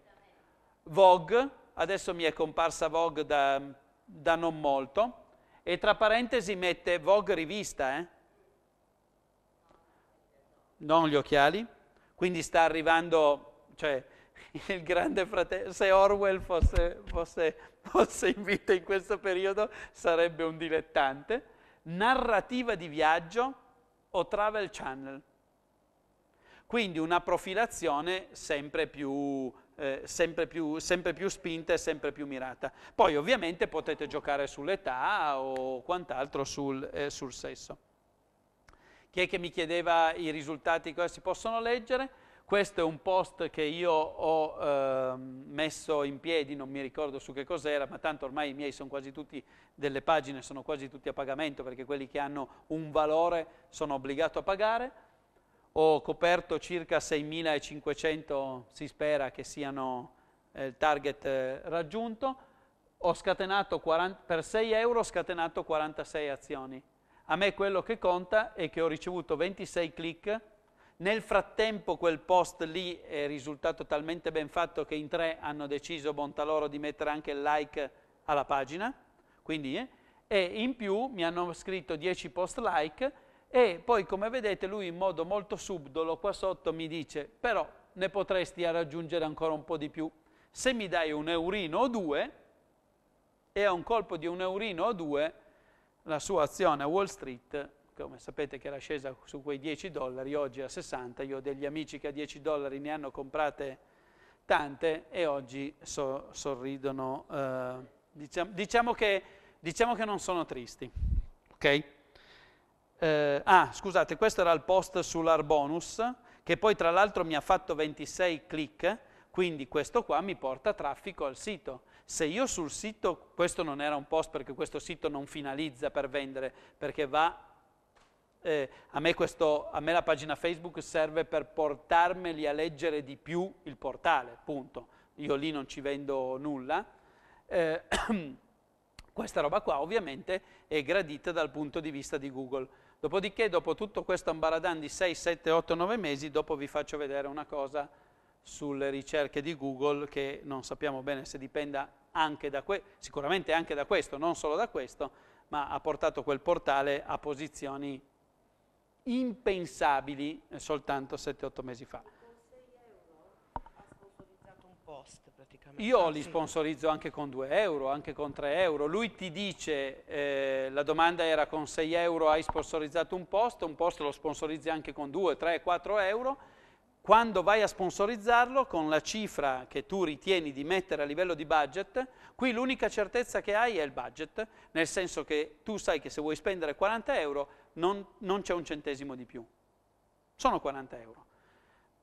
Vogue, adesso mi è comparsa Vogue da, da non molto, e tra parentesi mette Vogue rivista, eh? Non gli occhiali. Quindi sta arrivando, cioè, il grande fratello, se Orwell fosse, fosse, fosse in vita in questo periodo sarebbe un dilettante, narrativa di viaggio o travel channel. Quindi una profilazione sempre più, eh, sempre, più, sempre più, spinta e sempre più mirata. Poi ovviamente potete giocare sull'età o quant'altro sul, eh, sul sesso. Chi è che mi chiedeva i risultati cosa si possono leggere? Questo è un post che io ho eh, messo in piedi, non mi ricordo su che cos'era, ma tanto ormai i miei sono quasi tutti, delle pagine sono quasi tutti a pagamento, perché quelli che hanno un valore sono obbligato a pagare. Ho coperto circa 6.500, si spera che siano eh, il target eh, raggiunto. 40, per 6 euro ho scatenato 46 azioni a me quello che conta è che ho ricevuto 26 click, nel frattempo quel post lì è risultato talmente ben fatto che in tre hanno deciso, bontà loro, di mettere anche il like alla pagina, quindi, eh, e in più mi hanno scritto 10 post like e poi come vedete lui in modo molto subdolo qua sotto mi dice però ne potresti raggiungere ancora un po' di più. Se mi dai un eurino o due e a un colpo di un eurino o due la sua azione a Wall Street, come sapete che era scesa su quei 10 dollari, oggi è a 60, io ho degli amici che a 10 dollari ne hanno comprate tante e oggi so, sorridono, eh, diciamo, diciamo, che, diciamo, che, non sono tristi, ok? Eh, ah, scusate, questo era il post sull'Arbonus, che poi tra l'altro mi ha fatto 26 click, quindi questo qua mi porta traffico al sito se io sul sito, questo non era un post perché questo sito non finalizza per vendere, perché va, eh, a, me questo, a me la pagina Facebook serve per portarmeli a leggere di più il portale, punto. Io lì non ci vendo nulla. Eh, questa roba qua ovviamente è gradita dal punto di vista di Google. Dopodiché, dopo tutto questo ambaradan di 6, 7, 8, 9 mesi, dopo vi faccio vedere una cosa sulle ricerche di Google che non sappiamo bene se dipenda anche da questo, sicuramente anche da questo, non solo da questo, ma ha portato quel portale a posizioni impensabili eh, soltanto 7-8 mesi fa. Io li sponsorizzo anche con 2 euro, anche con 3 euro. Lui ti dice, eh, la domanda era con 6 euro hai sponsorizzato un post, un post lo sponsorizzi anche con 2, 3, 4 euro quando vai a sponsorizzarlo con la cifra che tu ritieni di mettere a livello di budget, qui l'unica certezza che hai è il budget, nel senso che tu sai che se vuoi spendere 40 euro non, non c'è un centesimo di più. Sono 40 euro.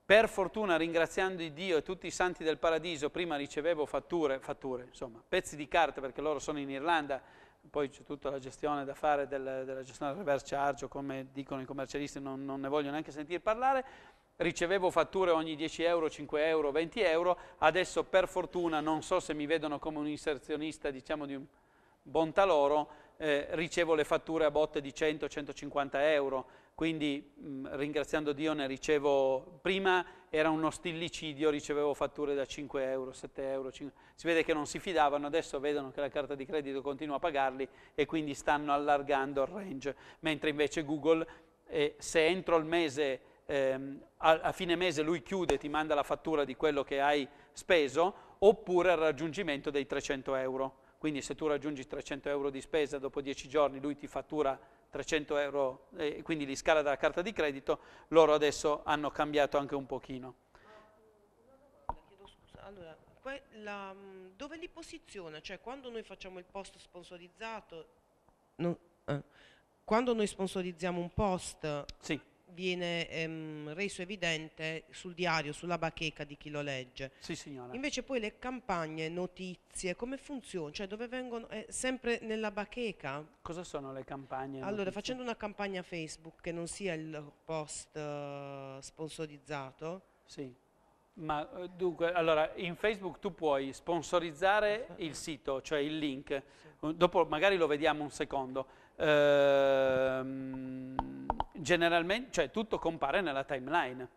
Per fortuna, ringraziando Dio e tutti i santi del paradiso, prima ricevevo fatture, fatture, insomma, pezzi di carta perché loro sono in Irlanda, poi c'è tutta la gestione da fare del, della gestione del reverse charge, o come dicono i commercialisti, non, non ne voglio neanche sentire parlare ricevevo fatture ogni 10 euro, 5 euro, 20 euro, adesso per fortuna, non so se mi vedono come un inserzionista diciamo di un bontà loro, eh, ricevo le fatture a botte di 100-150 euro, quindi mh, mm, ringraziando Dio ne ricevo, prima era uno stillicidio, ricevevo fatture da 5 euro, 7 euro, 5, si vede che non si fidavano, adesso vedono che la carta di credito continua a pagarli e quindi stanno allargando il range, mentre invece Google eh, se entro il mese ehm, a, a fine mese lui chiude e ti manda la fattura di quello che hai speso, oppure al raggiungimento dei 300 euro. Quindi se tu raggiungi 300 euro di spesa dopo 10 giorni lui ti fattura 300 euro e eh, quindi li scala dalla carta di credito, loro adesso hanno cambiato anche un pochino. Allora, la, dove li posiziona? Cioè quando noi facciamo il post sponsorizzato, non, eh, quando noi sponsorizziamo un post, sì viene ehm, reso evidente sul diario, sulla bacheca di chi lo legge. Sì, signora. Invece poi le campagne, notizie, come funzionano? Cioè dove vengono? Eh, sempre nella bacheca? Cosa sono le campagne? Allora, notizie? facendo una campagna Facebook che non sia il post eh, sponsorizzato. Sì. Ma eh, dunque, allora, in Facebook tu puoi sponsorizzare il sito, cioè il link. Dopo magari lo vediamo un secondo. Ehm generalmente, cioè tutto compare nella timeline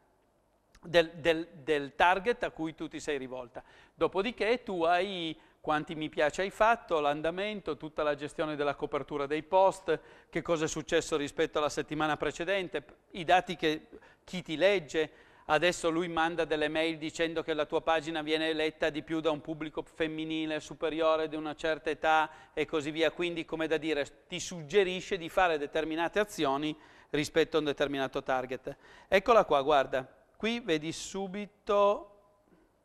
del, del, del target a cui tu ti sei rivolta. Dopodiché tu hai quanti mi piace hai fatto, l'andamento, tutta la gestione della copertura dei post, che cosa è successo rispetto alla settimana precedente, i dati che chi ti legge, adesso lui manda delle mail dicendo che la tua pagina viene letta di più da un pubblico femminile superiore di una certa età e così via, quindi come da dire, ti suggerisce di fare determinate azioni rispetto a un determinato target. Eccola qua, guarda, qui vedi subito,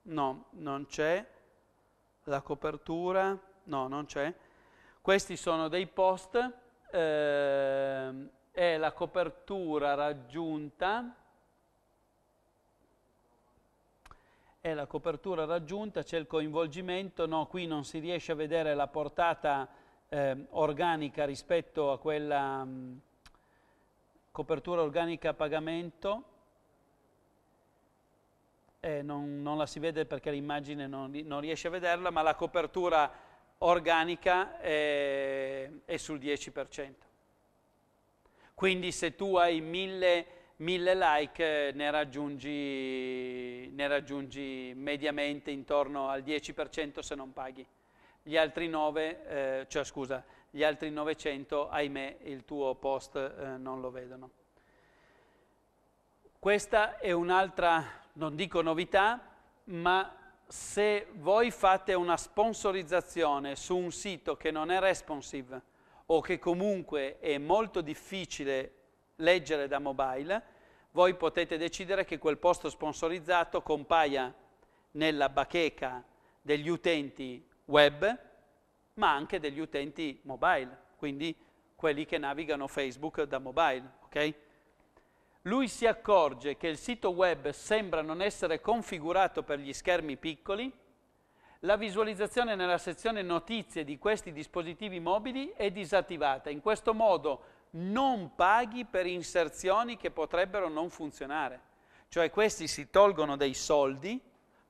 no, non c'è, la copertura, no, non c'è. Questi sono dei post, eh, è la copertura raggiunta, è la copertura raggiunta, c'è il coinvolgimento, no, qui non si riesce a vedere la portata eh, organica rispetto a quella... Mh, copertura organica a pagamento, eh, non, non, la si vede perché l'immagine non, non, riesce a vederla, ma la copertura organica è, è sul 10%. Quindi se tu hai 1000, 1000 like ne raggiungi, ne raggiungi, mediamente intorno al 10% se non paghi. Gli altri 9, eh, cioè scusa, gli altri 900, ahimè, il tuo post eh, non lo vedono. Questa è un'altra, non dico novità, ma se voi fate una sponsorizzazione su un sito che non è responsive o che comunque è molto difficile leggere da mobile, voi potete decidere che quel posto sponsorizzato compaia nella bacheca degli utenti web ma anche degli utenti mobile, quindi quelli che navigano Facebook da mobile. Okay? Lui si accorge che il sito web sembra non essere configurato per gli schermi piccoli, la visualizzazione nella sezione notizie di questi dispositivi mobili è disattivata. In questo modo non paghi per inserzioni che potrebbero non funzionare. Cioè questi si tolgono dei soldi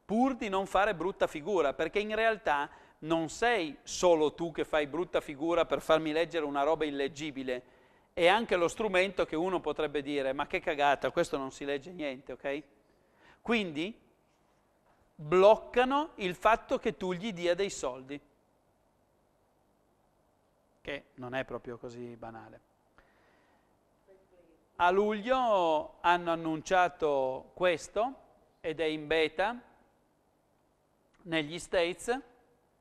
pur di non fare brutta figura, perché in realtà non sei solo tu che fai brutta figura per farmi leggere una roba illeggibile, è anche lo strumento che uno potrebbe dire, ma che cagata, questo non si legge niente, ok? Quindi bloccano il fatto che tu gli dia dei soldi, che non è proprio così banale. A luglio hanno annunciato questo ed è in beta negli States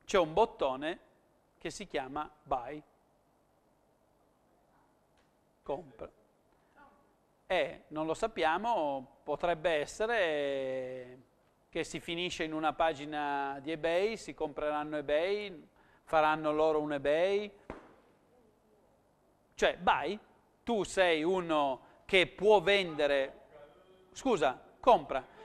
c'è un bottone che si chiama buy, compra. E eh, non lo sappiamo, potrebbe essere che si finisce in una pagina di eBay, si compreranno eBay, faranno loro un eBay. Cioè, buy, tu sei uno che può vendere, scusa, compra.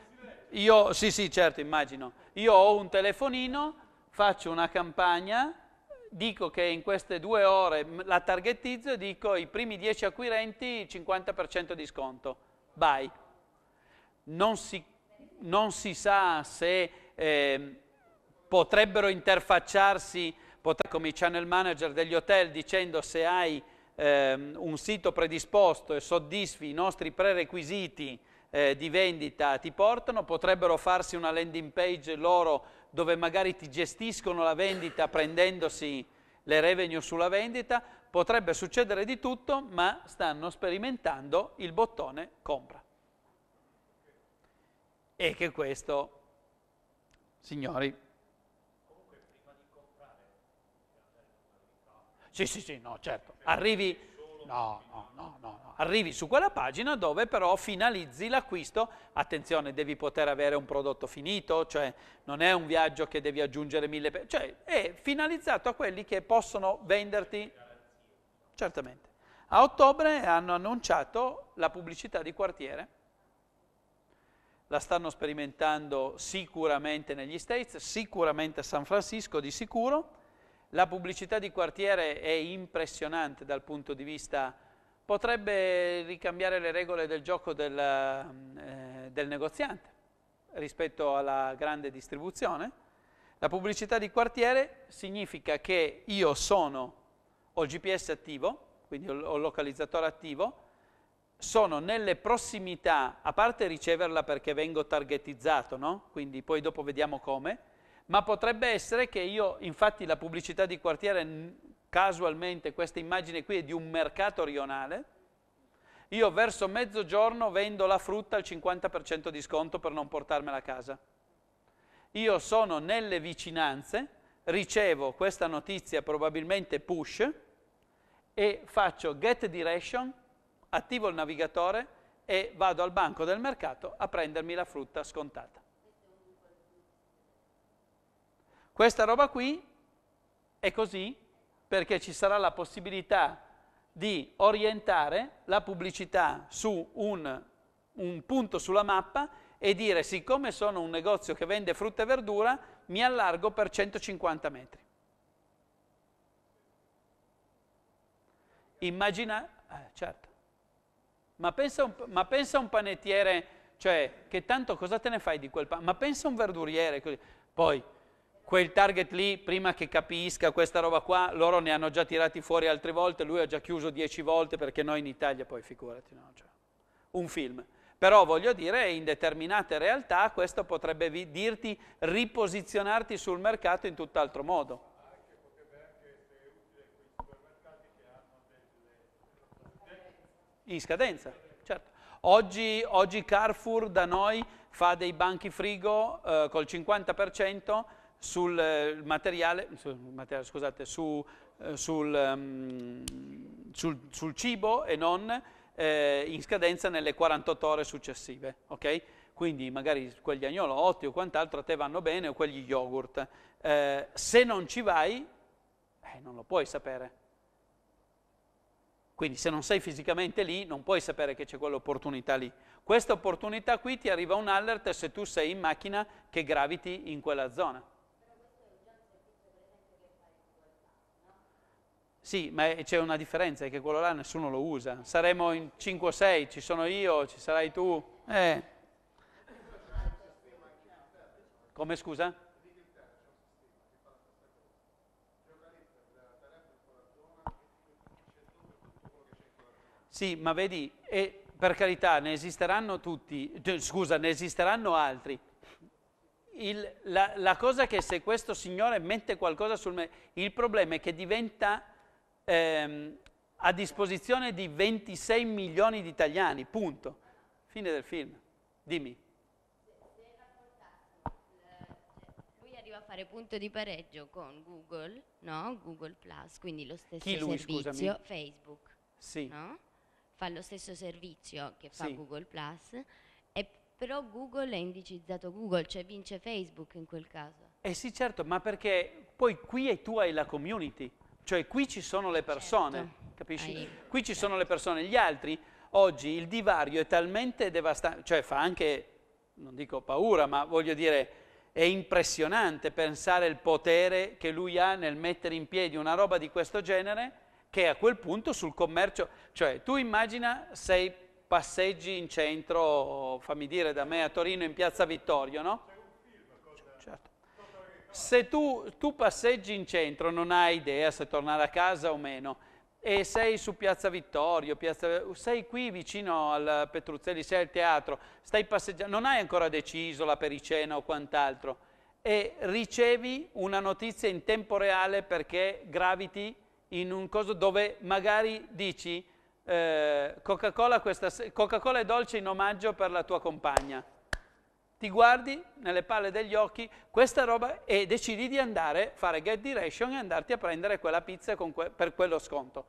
Io, sì sì certo immagino, io ho un telefonino faccio una campagna, dico che in queste due ore la targettizzo e dico i primi 10 acquirenti 50% di sconto, bye. Non si, non si sa se eh, potrebbero interfacciarsi come i channel manager degli hotel dicendo se hai ehm, un sito predisposto e soddisfi i nostri prerequisiti eh, di vendita ti portano, potrebbero farsi una landing page loro dove magari ti gestiscono la vendita prendendosi le revenue sulla vendita, potrebbe succedere di tutto, ma stanno sperimentando il bottone compra. E che questo, signori... Comunque prima di comprare... Sì, sì, sì, no, certo. Arrivi no, no, no, no. Arrivi su quella pagina dove però finalizzi l'acquisto. Attenzione, devi poter avere un prodotto finito, cioè non è un viaggio che devi aggiungere mille... Pe- cioè è finalizzato a quelli che possono venderti... Certamente. A ottobre hanno annunciato la pubblicità di quartiere. La stanno sperimentando sicuramente negli States, sicuramente a San Francisco di sicuro la pubblicità di quartiere è impressionante dal punto di vista... Potrebbe ricambiare le regole del gioco del, eh, del negoziante rispetto alla grande distribuzione. La pubblicità di quartiere significa che io sono, ho il GPS attivo, quindi ho il localizzatore attivo, sono nelle prossimità, a parte riceverla perché vengo targetizzato, no? quindi poi dopo vediamo come, ma potrebbe essere che io, infatti la pubblicità di quartiere, casualmente questa immagine qui è di un mercato rionale, io verso mezzogiorno vendo la frutta al 50% di sconto per non portarmela a casa. Io sono nelle vicinanze, ricevo questa notizia probabilmente push e faccio get direction, attivo il navigatore e vado al banco del mercato a prendermi la frutta scontata. Questa roba qui è così perché ci sarà la possibilità di orientare la pubblicità su un, un punto sulla mappa e dire siccome sono un negozio che vende frutta e verdura mi allargo per 150 metri. Immagina, eh, certo, ma pensa, un, ma pensa, un, panettiere, cioè che tanto cosa te ne fai di quel pane, ma pensa un verduriere, così. poi quel target lì, prima che capisca questa roba qua, loro ne hanno già tirati fuori altre volte, lui ha già chiuso dieci volte perché noi in Italia poi figurati, no? Cioè, un film. Però voglio dire, in determinate realtà questo potrebbe vi- dirti riposizionarti sul mercato in tutt'altro modo. In scadenza, certo. Oggi, oggi Carrefour da noi fa dei banchi frigo eh, col 50%, sul eh, materiale, sul materiale scusate, su, eh, sul, um, sul, sul, cibo e non eh, in scadenza nelle 48 ore successive, ok? Quindi magari quegli agnolotti o quant'altro a te vanno bene o quegli yogurt. Eh, se non ci vai, eh, non lo puoi sapere. Quindi se non sei fisicamente lì, non puoi sapere che c'è quell'opportunità lì. Questa opportunità qui ti arriva un alert se tu sei in macchina che graviti in quella zona. Sì, ma c'è una differenza, è che quello là nessuno lo usa. Saremo in 5 o 6, ci sono io, ci sarai tu. Eh. Come scusa? Sì, ma vedi, e per carità, ne esisteranno tutti, cioè, scusa, ne esisteranno altri. Il, la, la, cosa che se questo signore mette qualcosa sul... Me, il problema è che diventa ehm, a disposizione di 26 milioni di italiani, punto. Fine del film. Dimmi. Lui arriva a fare punto di pareggio con Google, no? Google Plus, quindi lo stesso Chi lui, servizio, scusami? Facebook. Sì. No? Fa lo stesso servizio che fa sì. Google Plus, e però Google è indicizzato Google, cioè vince Facebook in quel caso. Eh sì, certo, ma perché poi qui e tu hai la community. Cioè qui ci sono le certo. persone, certo. capisci? Ai, qui ci certo. sono le certo. persone, gli altri oggi il divario è talmente devastante, cioè fa anche, non dico paura, ma voglio dire, è impressionante pensare il potere che lui ha nel mettere in piedi una roba di questo genere che a quel punto sul commercio, cioè tu immagina sei passeggi in centro, fammi dire da me a Torino in Piazza Vittorio, no? Se tu, tu passeggi in centro, non hai idea se tornare a casa o meno, e sei su Piazza Vittorio, Piazza, sei qui vicino al Petruzzelli, sei al teatro, stai passeggiando, non hai ancora deciso la pericena o quant'altro e ricevi una notizia in tempo reale perché graviti in un coso dove magari dici eh, Coca-Cola Coca e dolce in omaggio per la tua compagna ti guardi nelle palle degli occhi questa roba e decidi di andare a fare get direction e andarti a prendere quella pizza que- per quello sconto.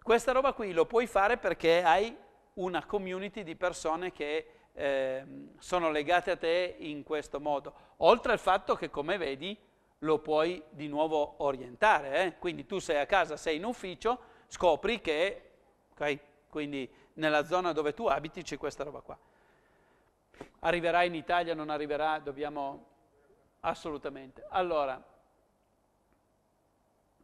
Questa roba qui lo puoi fare perché hai una community di persone che eh, sono legate a te in questo modo. Oltre al fatto che, come vedi, lo puoi di nuovo orientare. Eh? Quindi tu sei a casa, sei in ufficio, scopri che, ok, quindi nella zona dove tu abiti c'è questa roba qua arriverà in Italia, non arriverà, dobbiamo assolutamente. Allora,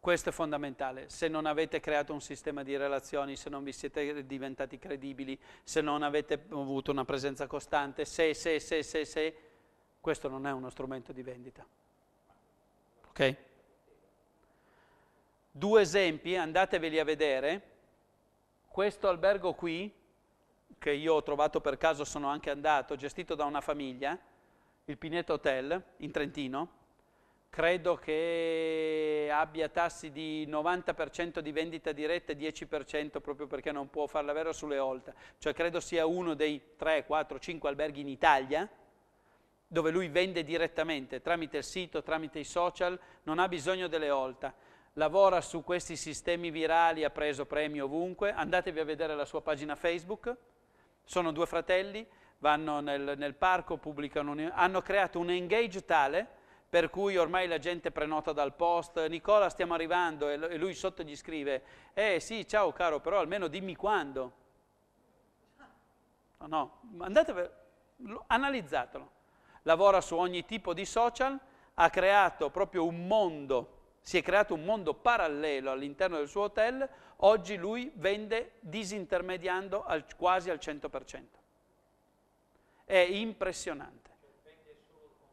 questo è fondamentale. Se non avete creato un sistema di relazioni, se non vi siete diventati credibili, se non avete avuto una presenza costante, se, se, se, se, se, questo non è uno strumento di vendita. Ok? Due esempi, andateveli a vedere. Questo albergo qui che io ho trovato per caso, sono anche andato, gestito da una famiglia, il Pineto Hotel in Trentino, credo che abbia tassi di 90% di vendita diretta e 10% proprio perché non può farla vera sulle Olta, cioè credo sia uno dei 3, 4, 5 alberghi in Italia dove lui vende direttamente tramite il sito, tramite i social, non ha bisogno delle Olta. Lavora su questi sistemi virali, ha preso premi ovunque, andatevi a vedere la sua pagina Facebook, sono due fratelli, vanno nel, nel parco, pubblicano, un, hanno creato un engage tale per cui ormai la gente prenota dal post, Nicola stiamo arrivando e lui sotto gli scrive, eh sì, ciao caro, però almeno dimmi quando. No, no, andate, analizzatelo. Lavora su ogni tipo di social, ha creato proprio un mondo, si è creato un mondo parallelo all'interno del suo hotel Oggi lui vende disintermediando al, quasi al 100%. È impressionante.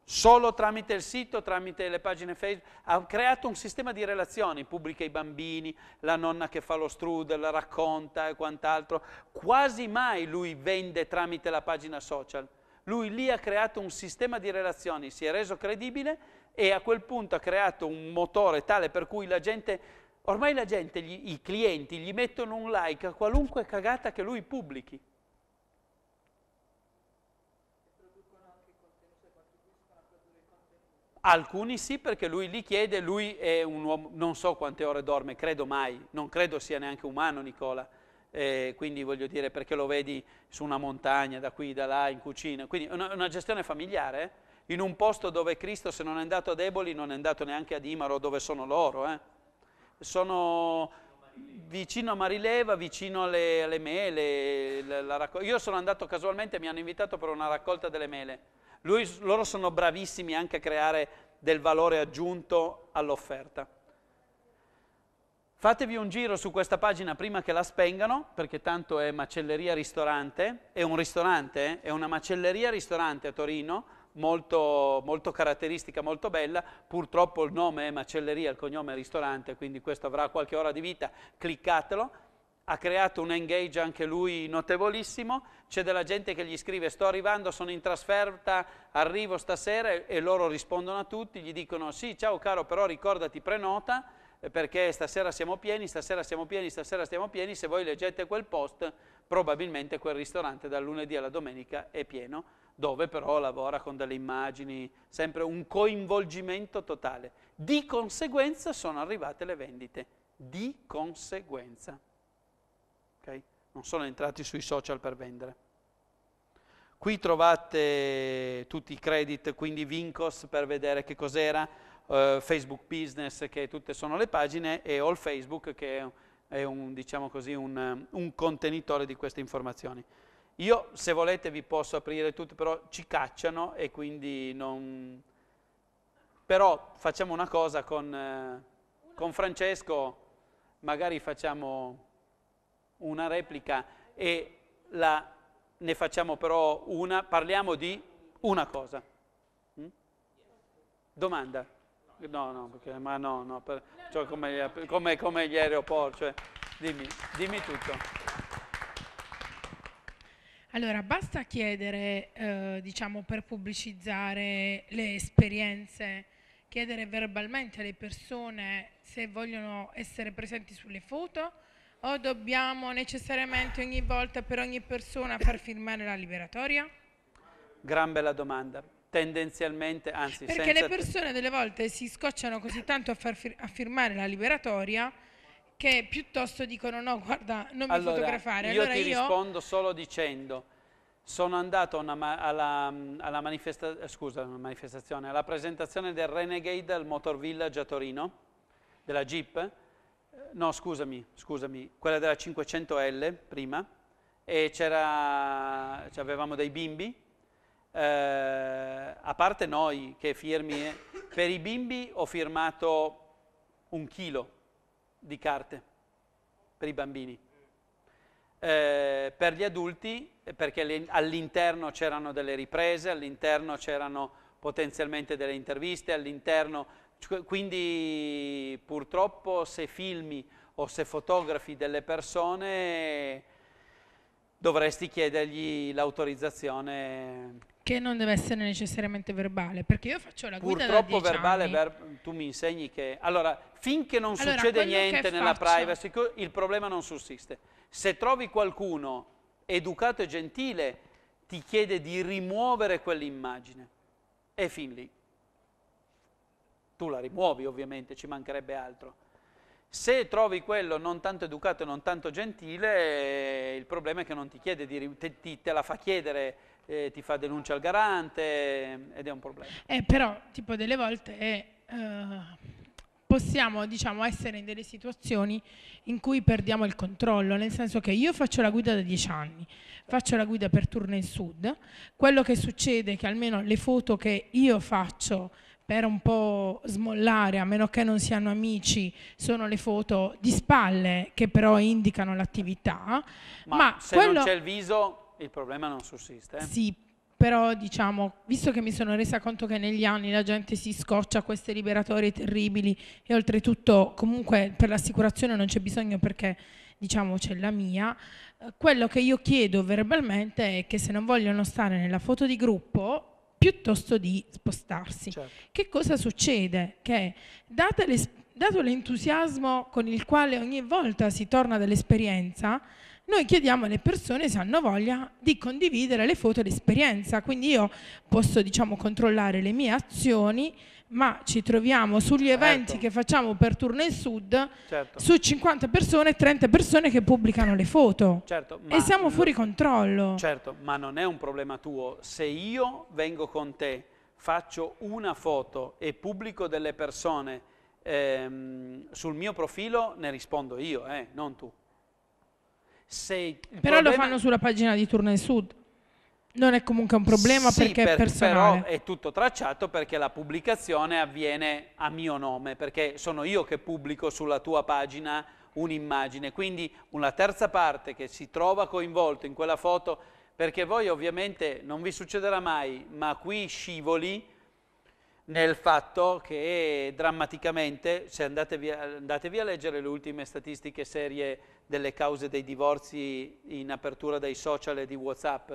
Solo tramite il sito, tramite le pagine Facebook, ha creato un sistema di relazioni, pubblica i bambini, la nonna che fa lo strudel, la racconta e quant'altro. Quasi mai lui vende tramite la pagina social. Lui lì ha creato un sistema di relazioni, si è reso credibile e a quel punto ha creato un motore tale per cui la gente Ormai la gente, gli, i clienti, gli mettono un like a qualunque cagata che lui pubblichi. Alcuni sì perché lui li chiede, lui è un uomo, non so quante ore dorme, credo mai, non credo sia neanche umano Nicola, eh, quindi voglio dire perché lo vedi su una montagna, da qui, da là, in cucina, quindi è una, una, gestione familiare, eh? in un posto dove Cristo se non è andato a Deboli non è andato neanche a Dimaro dove sono loro. Eh? sono vicino a Marileva, vicino alle, alle mele. Io sono andato casualmente, mi hanno invitato per una raccolta delle mele. Lui, loro sono bravissimi anche a creare del valore aggiunto all'offerta. Fatevi un giro su questa pagina prima che la spengano, perché tanto è macelleria ristorante, è un ristorante, eh? è una macelleria ristorante a Torino, molto, molto caratteristica, molto bella, purtroppo il nome è macelleria, il cognome è ristorante, quindi questo avrà qualche ora di vita, cliccatelo, ha creato un engage anche lui notevolissimo, c'è della gente che gli scrive sto arrivando, sono in trasferta, arrivo stasera e loro rispondono a tutti, gli dicono sì ciao caro però ricordati prenota eh, perché stasera siamo pieni, stasera siamo pieni, stasera siamo pieni, se voi leggete quel post probabilmente quel ristorante dal lunedì alla domenica è pieno, dove però lavora con delle immagini, sempre un coinvolgimento totale. Di conseguenza sono arrivate le vendite, di conseguenza. Okay? Non sono entrati sui social per vendere. Qui trovate tutti i credit, quindi Vincos per vedere che cos'era, uh, Facebook Business che tutte sono le pagine e All Facebook che è è un, diciamo così, un, un contenitore di queste informazioni. Io, se volete, vi posso aprire tutto, però ci cacciano e quindi non... Però facciamo una cosa con, eh, con Francesco, magari facciamo una replica e la, ne facciamo però una, parliamo di una cosa. Mm? Domanda. No, no, perché, ma no, no, per, cioè come, gli, come, come gli aeroporti, cioè, dimmi, dimmi tutto. Allora, basta chiedere, eh, diciamo, per pubblicizzare le esperienze, chiedere verbalmente alle persone se vogliono essere presenti sulle foto o dobbiamo necessariamente ogni volta per ogni persona far firmare la liberatoria? Gran bella domanda tendenzialmente, anzi Perché senza... le persone delle volte si scocciano così tanto a, far fir- a firmare la liberatoria che piuttosto dicono no, guarda, non mi allora, fotografare. Allora io ti io... rispondo solo dicendo, sono andato ma- alla, alla, manifesta- scusa, alla presentazione del Renegade al Motor Village a Torino, della Jeep, no scusami, scusami, quella della 500L prima, e c'era, avevamo dei bimbi, eh, a parte noi che firmi, eh, per i bimbi ho firmato un chilo di carte per i bambini. Eh, per gli adulti, eh, perché all'interno c'erano delle riprese, all'interno c'erano potenzialmente delle interviste, all'interno... Quindi purtroppo se filmi o se fotografi delle persone dovresti chiedergli l'autorizzazione che non deve essere necessariamente verbale, perché io faccio la guida Purtroppo verbale, ver tu mi insegni che... Allora, finché non allora, succede niente nella faccio... privacy, il problema non sussiste. Se trovi qualcuno educato e gentile, ti chiede di rimuovere quell'immagine. E fin lì. Tu la rimuovi, ovviamente, ci mancherebbe altro. Se trovi quello non tanto educato e non tanto gentile, eh, il problema è che non ti chiede di... Te, ti, te la fa chiedere eh, ti fa denuncia al garante ed è un problema. Eh, però tipo delle volte è, eh, possiamo diciamo, essere in delle situazioni in cui perdiamo il controllo, nel senso che io faccio la guida da dieci anni, faccio la guida per turno in sud, quello che succede è che almeno le foto che io faccio per un po' smollare, a meno che non siano amici, sono le foto di spalle che però indicano l'attività. Ma, ma, se quello... non c'è il viso il problema non sussiste. Eh. Sì, però diciamo, visto che mi sono resa conto che negli anni la gente si scoccia a queste liberatorie terribili e oltretutto comunque per l'assicurazione non c'è bisogno perché diciamo c'è la mia, eh, quello che io chiedo verbalmente è che se non vogliono stare nella foto di gruppo piuttosto di spostarsi. Certo. Che cosa succede? Che date le dato l'entusiasmo con il quale ogni volta si torna dall'esperienza, noi chiediamo alle persone se hanno voglia di condividere le foto e l'esperienza, quindi io posso diciamo, controllare le mie azioni, ma ci troviamo sugli certo. eventi che facciamo per Tour nel Sud, certo. su 50 persone, 30 persone che pubblicano le foto certo, e siamo fuori controllo. Certo, ma non è un problema tuo, se io vengo con te, faccio una foto e pubblico delle persone ehm, sul mio profilo, ne rispondo io, eh, non tu. Se però problema... lo fanno sulla pagina di Tournai Sud. Non è comunque un problema sì, perché per, è personale. Però è tutto tracciato perché la pubblicazione avviene a mio nome, perché sono io che pubblico sulla tua pagina un'immagine. Quindi una terza parte che si trova coinvolto in quella foto, perché voi ovviamente non vi succederà mai, ma qui scivoli nel fatto che drammaticamente, se andatevi, andatevi a leggere le ultime statistiche serie delle cause dei divorzi in apertura dei social e di Whatsapp.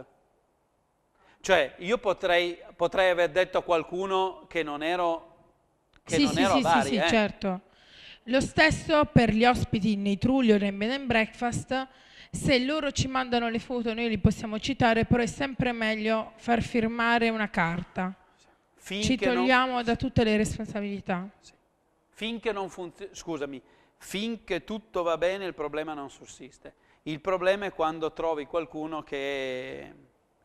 Cioè, io potrei, potrei aver detto a qualcuno che non ero, che sì, non sì, ero sì, a Bari. Sì, eh. sì, certo. Lo stesso per gli ospiti nei Truglio, nel Bed and Breakfast, se loro ci mandano le foto noi li possiamo citare, però è sempre meglio far firmare una carta. Finché ci togliamo non... da tutte le responsabilità. Finché non funziona, scusami, finché tutto va bene il problema non sussiste. Il problema è quando trovi qualcuno che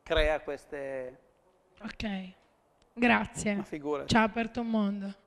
crea queste... Ok, grazie. Ci ha aperto un mondo.